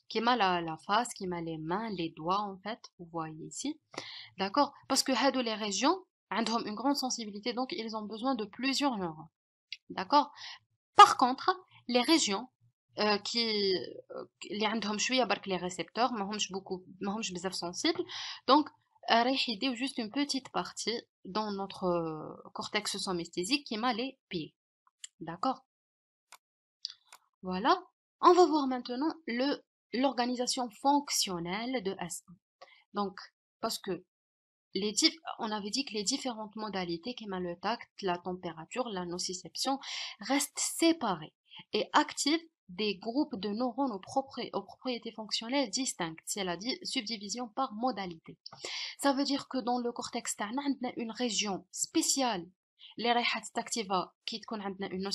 Qui m'a la, la, face, qui m'a les mains, les doigts en fait, vous voyez ici. D'accord Parce que les régions, ont une grande sensibilité, donc ils ont besoin de plusieurs neurones. D'accord Par contre, les régions euh, qui اللي عندهم شويه récepteurs, ma récepteurs' beaucoup, ma ماهمش بزاف sensible, donc رايح juste une petite partie dans notre euh, cortex somesthésique qui est les pieds d'accord voilà on va voir maintenant le l'organisation fonctionnelle de s donc parce que les on avait dit que les différentes modalités qui le tact, la température, la nociception restent séparées et actives des groupes de neurones aux, propriétés fonctionnelles distinctes, c'est-à-dire subdivision par modalité. Ça veut dire que dans le cortex il on a une région spéciale les تاكتيفا qui تكون une une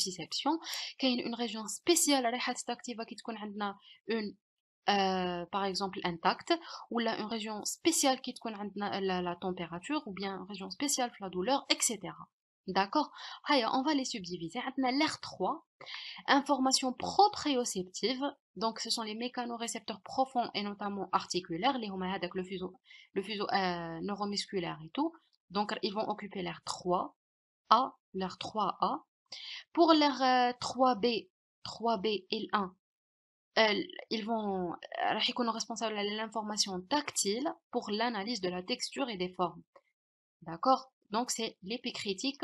qui euh, a une région spéciale, qui par exemple intacte, ou une région spéciale qui est la, la température ou bien une région spéciale la douleur etc D'accord On va les subdiviser. On a l'air 3, information proprioceptive. Donc, ce sont les mécanorécepteurs profonds et notamment articulaires, les avec le fuseau, le fuseau euh, neuromusculaire et tout. Donc, ils vont occuper l'air 3A, l'air 3A. Pour l'air 3B, euh, 3B et 1, euh, ils vont être responsables de l'information tactile pour l'analyse de la texture et des formes. D'accord donc c'est l'épicritique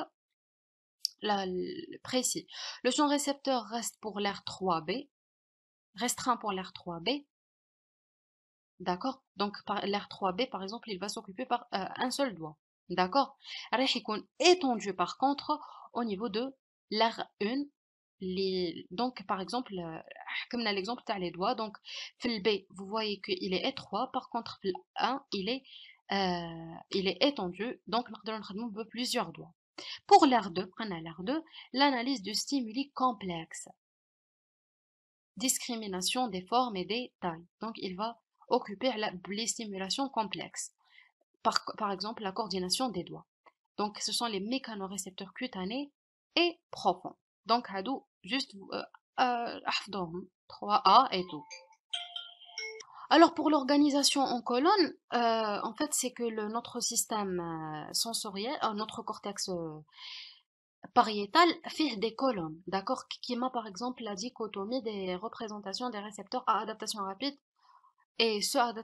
précis. Le son récepteur reste pour l'air 3B, restreint pour l'air 3B. D'accord Donc l'air 3B, par exemple, il va s'occuper par euh, un seul doigt. D'accord est étendu par contre au niveau de l'air 1. Donc par exemple, euh, comme dans l'exemple, tu as les doigts. Donc, le B, vous voyez qu'il est étroit. Par contre, le 1, il est euh, il est étendu, donc nous veut plusieurs doigts. Pour l'art 2, l'air 2, l'analyse du stimuli complexe, Discrimination des formes et des tailles. Donc il va occuper la, les stimulations complexes. Par, exemple, la coordination des doigts. Donc ce sont les mécanorécepteurs cutanés et profonds. Donc juste euh, 3A euh, et tout. Alors pour l'organisation en colonne, euh, en fait c'est que notre système euh, sensoriel, euh, notre cortex pariétal fait des colonnes, d'accord Qui m'a par exemple la dichotomie des représentations des récepteurs à adaptation rapide et ceux à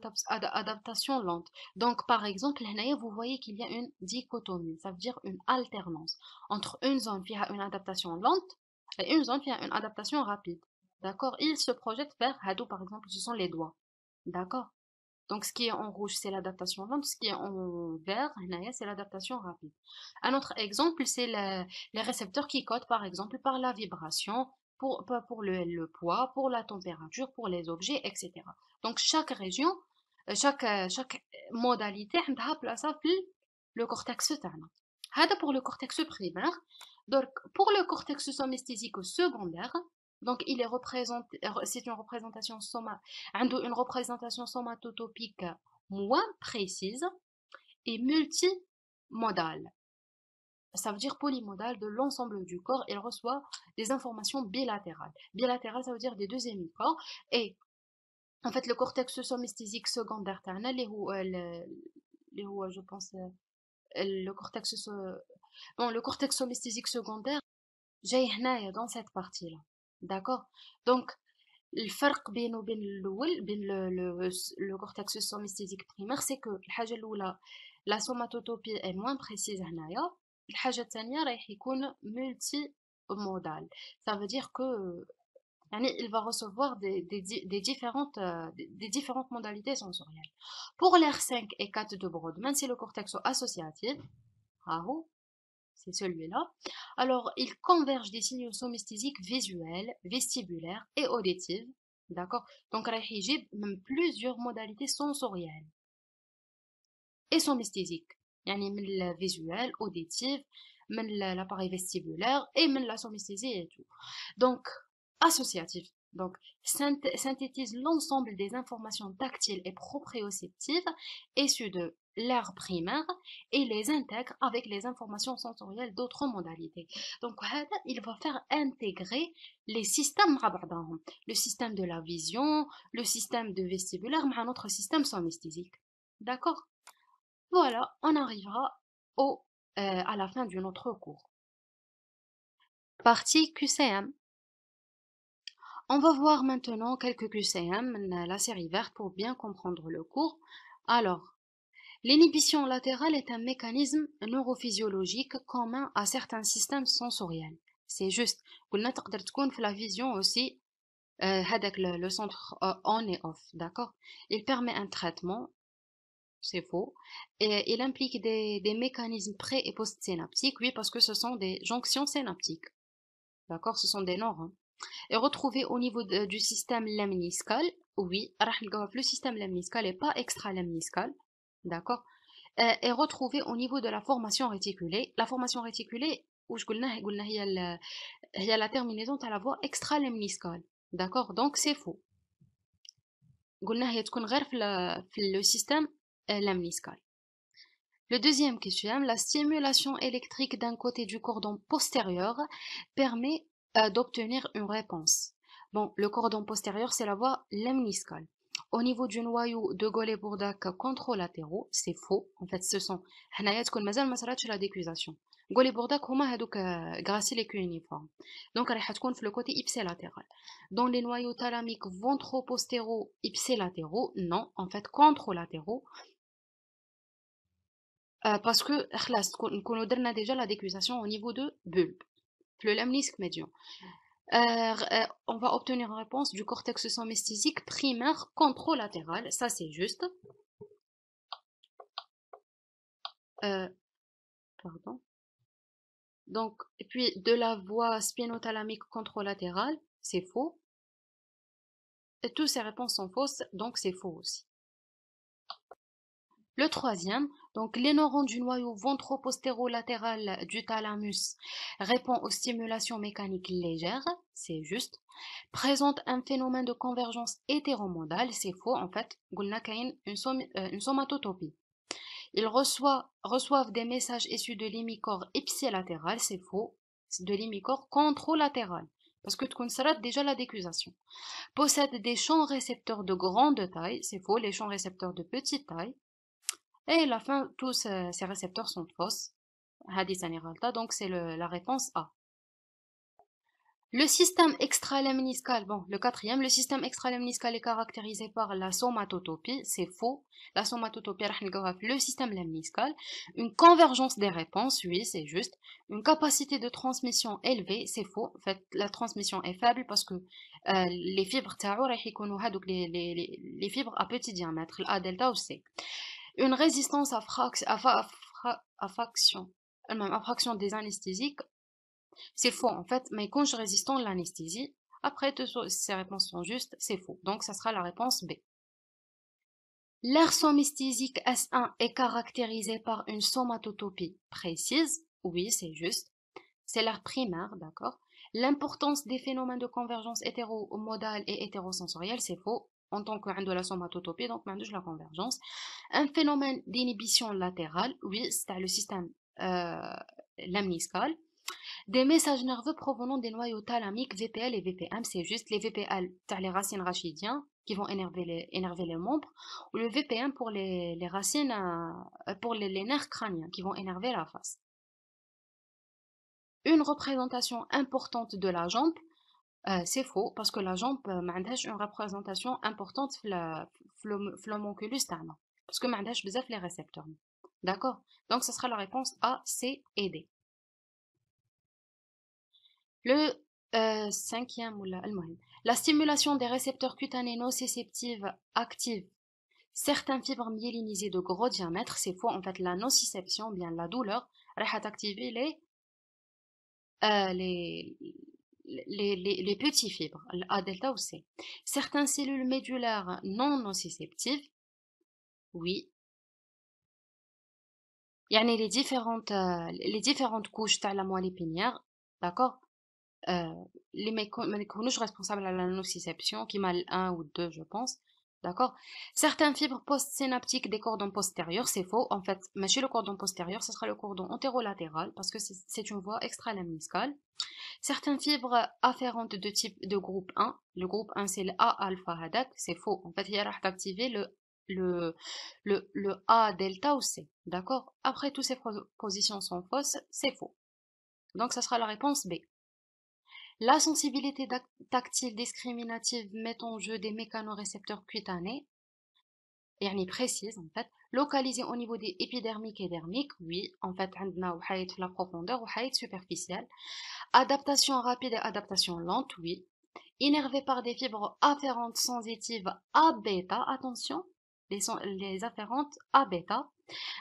adaptation lente. Donc par exemple, là vous voyez qu'il y a une dichotomie, ça veut dire une alternance entre une zone qui a une adaptation lente et une zone qui a une adaptation rapide. D'accord Ils se projettent vers par exemple, ce sont les doigts. D'accord Donc, ce qui est en rouge, c'est l'adaptation lente. Ce qui est en vert, c'est l'adaptation rapide. Un autre exemple, c'est les récepteurs qui codent, par exemple, par la vibration, pour, le, poids, pour la température, pour les objets, etc. Donc, chaque région, euh, chaque, euh, chaque modalité, a place le cortex pour le cortex primaire. Donc, pour le cortex somesthésique secondaire, donc, il est représenté, c'est une représentation une représentation somatotopique moins précise et multimodale. Ça veut dire polymodale de l'ensemble du corps. Il reçoit des informations bilatérales. Bilatérales, ça veut dire des deux hémicorps. Et en fait, le cortex somesthésique secondaire, euh, je pense, euh, le cortex, bon, le cortex somesthésique secondaire, j'ai dans cette partie-là. D'accord Donc, le فرق بينه وبين الاول بين le cortex سوميستيزيك primaire, c'est que la somatotopie précise moins précise La هنايا ça veut dire que il va recevoir des des différentes des différentes modalités sensorielles pour l'air 5 et 4 de Brodmann c'est le cortex associatif c'est celui-là. Alors, il converge des signaux somesthésiques visuels, vestibulaires et auditifs. D'accord Donc, Raihijib, même plusieurs modalités sensorielles et somesthésiques. يعني من visuel, la من vestibulaire vestibulaire et من la la et tout donc associatif donc synthétise l'ensemble des informations tactiles et proprioceptives issues de l'air primaire et les intègre avec les informations sensorielles d'autres modalités. Donc, il va faire intégrer les systèmes le système de la vision, le système de vestibulaire, mais un autre système somesthésique. D'accord Voilà, on arrivera au, euh, à la fin de notre cours. Partie QCM. On va voir maintenant quelques QCM, la série verte, pour bien comprendre le cours. Alors, L'inhibition latérale est un mécanisme neurophysiologique commun à certains systèmes sensoriels. C'est juste. que pas la vision aussi euh, le centre euh, on et off, d'accord Il permet un traitement c'est faux. Et il implique des, mécanismes pré- et post-synaptiques, oui, parce que ce sont des jonctions synaptiques. D'accord Ce sont des normes. Hein. Et retrouvé au niveau du système lamniscal, oui, le système lamniscal n'est pas extra-lamniscal. D'accord est euh, retrouvée au niveau de la formation réticulée. La formation réticulée, où je il y a la terminaison de la voie extra-lemniscale. D'accord Donc c'est faux. le système euh, lamniscale. Le deuxième question, la stimulation électrique d'un côté du cordon postérieur permet euh, d'obtenir une réponse. Bon, le cordon postérieur, c'est la voie lemniscale au niveau du noyau de golé Bourdac contre latéraux, c'est faux. En fait, ce sont. Hanayat kun mazal la décusation. golé Bourdac, gracé hadouk gracil et cuniforme. Donc, alayat kun le côté ipsé-latéral. Dans les noyaux thalamiques ventropostéraux, postéraux latéraux non, en fait, contre latéraux. Euh, parce que, khlas, qu'on a déjà la décusation au niveau de bulbe. Le lamnisque médian. Euh, euh, on va obtenir une réponse du cortex somesthésique primaire contralatéral, Ça, c'est juste. Euh, pardon. Donc, et puis de la voie spinothalamique contralatérale, c'est faux. toutes ces réponses sont fausses, donc c'est faux aussi. Le troisième, donc neurones du noyau ventropostérolatéral du thalamus répond aux stimulations mécaniques légères, c'est juste, présente un phénomène de convergence hétéromodale, c'est faux en fait, une, euh, une somatotopie. Ils reçoivent, des messages issus de l'hémicorps ipsilatéral, c'est faux, de l'hémicorps controlatéral, parce que tu connais déjà la décusation, possède des champs récepteurs de grande taille, c'est faux, les champs récepteurs de petite taille, et la fin, tous euh, ces récepteurs sont fausses. donc c'est la réponse A. Le système extraléminiscal bon, le quatrième, le système extra extra-lemniscal est caractérisé par la somatotopie, c'est faux. La somatotopie, le système lemniscal, une convergence des réponses, oui, c'est juste. Une capacité de transmission élevée, c'est faux. En fait, la transmission est faible parce que euh, les fibres, donc les, fibres à petit diamètre, A delta ou C une résistance à, fraction, des anesthésiques, c'est faux en fait, mais quand je résistant l'anesthésie, après, ces réponses sont justes, c'est faux. Donc, ça sera la réponse B. L'air somesthésique S1 est caractérisé par une somatotopie précise. Oui, c'est juste. C'est l'air primaire, d'accord. L'importance des phénomènes de convergence hétéromodale et hétérosensorielle, c'est faux en tant que la somatotopie, donc on la convergence. Un phénomène d'inhibition latérale, oui, c'est le système euh, lamniscal. Des messages nerveux provenant des noyaux thalamiques VPL et VPM, c'est juste les VPL, c'est les racines rachidiennes, qui vont énerver les, les membres, ou le VPM pour les, les racines, euh, pour les, les nerfs crâniens qui vont énerver la face. Une représentation importante de la jambe, euh, c'est faux parce que la jambe euh, a une représentation importante dans parce que a بزاف les récepteurs d'accord donc ce sera la réponse A C et D le euh, cinquième ou la, la stimulation des récepteurs cutanés nociceptives active certaines fibres myélinisées de gros diamètre c'est faux en fait la nociception bien la douleur va activer les euh, les les, les, petits fibres, A delta ou C. Certaines cellules médulaires non nociceptives, oui, a les différentes euh, les différentes couches تاع la moelle épinière d'accord euh, les ما responsables à la nociception qui mal 1 ou deux, je pense D'accord Certaines fibres postsynaptiques des cordons postérieurs, c'est faux. En fait, mais chez le cordon postérieur, ce sera le cordon antérolatéral parce que c'est une voie extralamiscale. Certaines fibres afférentes de type de groupe 1, le groupe 1 c'est le A-alpha hadak, c'est faux. En fait, il y a le, le, le, le A delta ou C. D'accord Après, toutes ces propositions sont fausses, c'est faux. Donc, ce sera la réponse B. La sensibilité tactile discriminative met en jeu des mécanorécepteurs cutanés, يعني précise en fait, localisés au niveau des épidermiques et dermiques, oui, en fait, on a la profondeur ou superficielle. Adaptation rapide et adaptation lente, oui. Innervé par des fibres afférentes sensitives à bêta, attention, les, afférentes à bêta.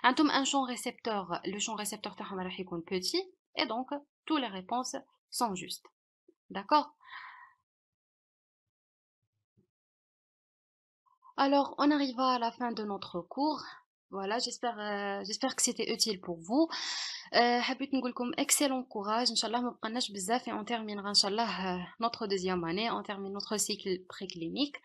Un un champ récepteur, le champ récepteur petit, et donc, toutes les réponses sont justes. D'accord Alors, on arriva à la fin de notre cours. Voilà, j'espère euh, que c'était utile pour vous. Euh, excellent courage Inshallah, mon bizaf et on terminera inshallah, euh, notre deuxième année, on termine notre cycle préclinique.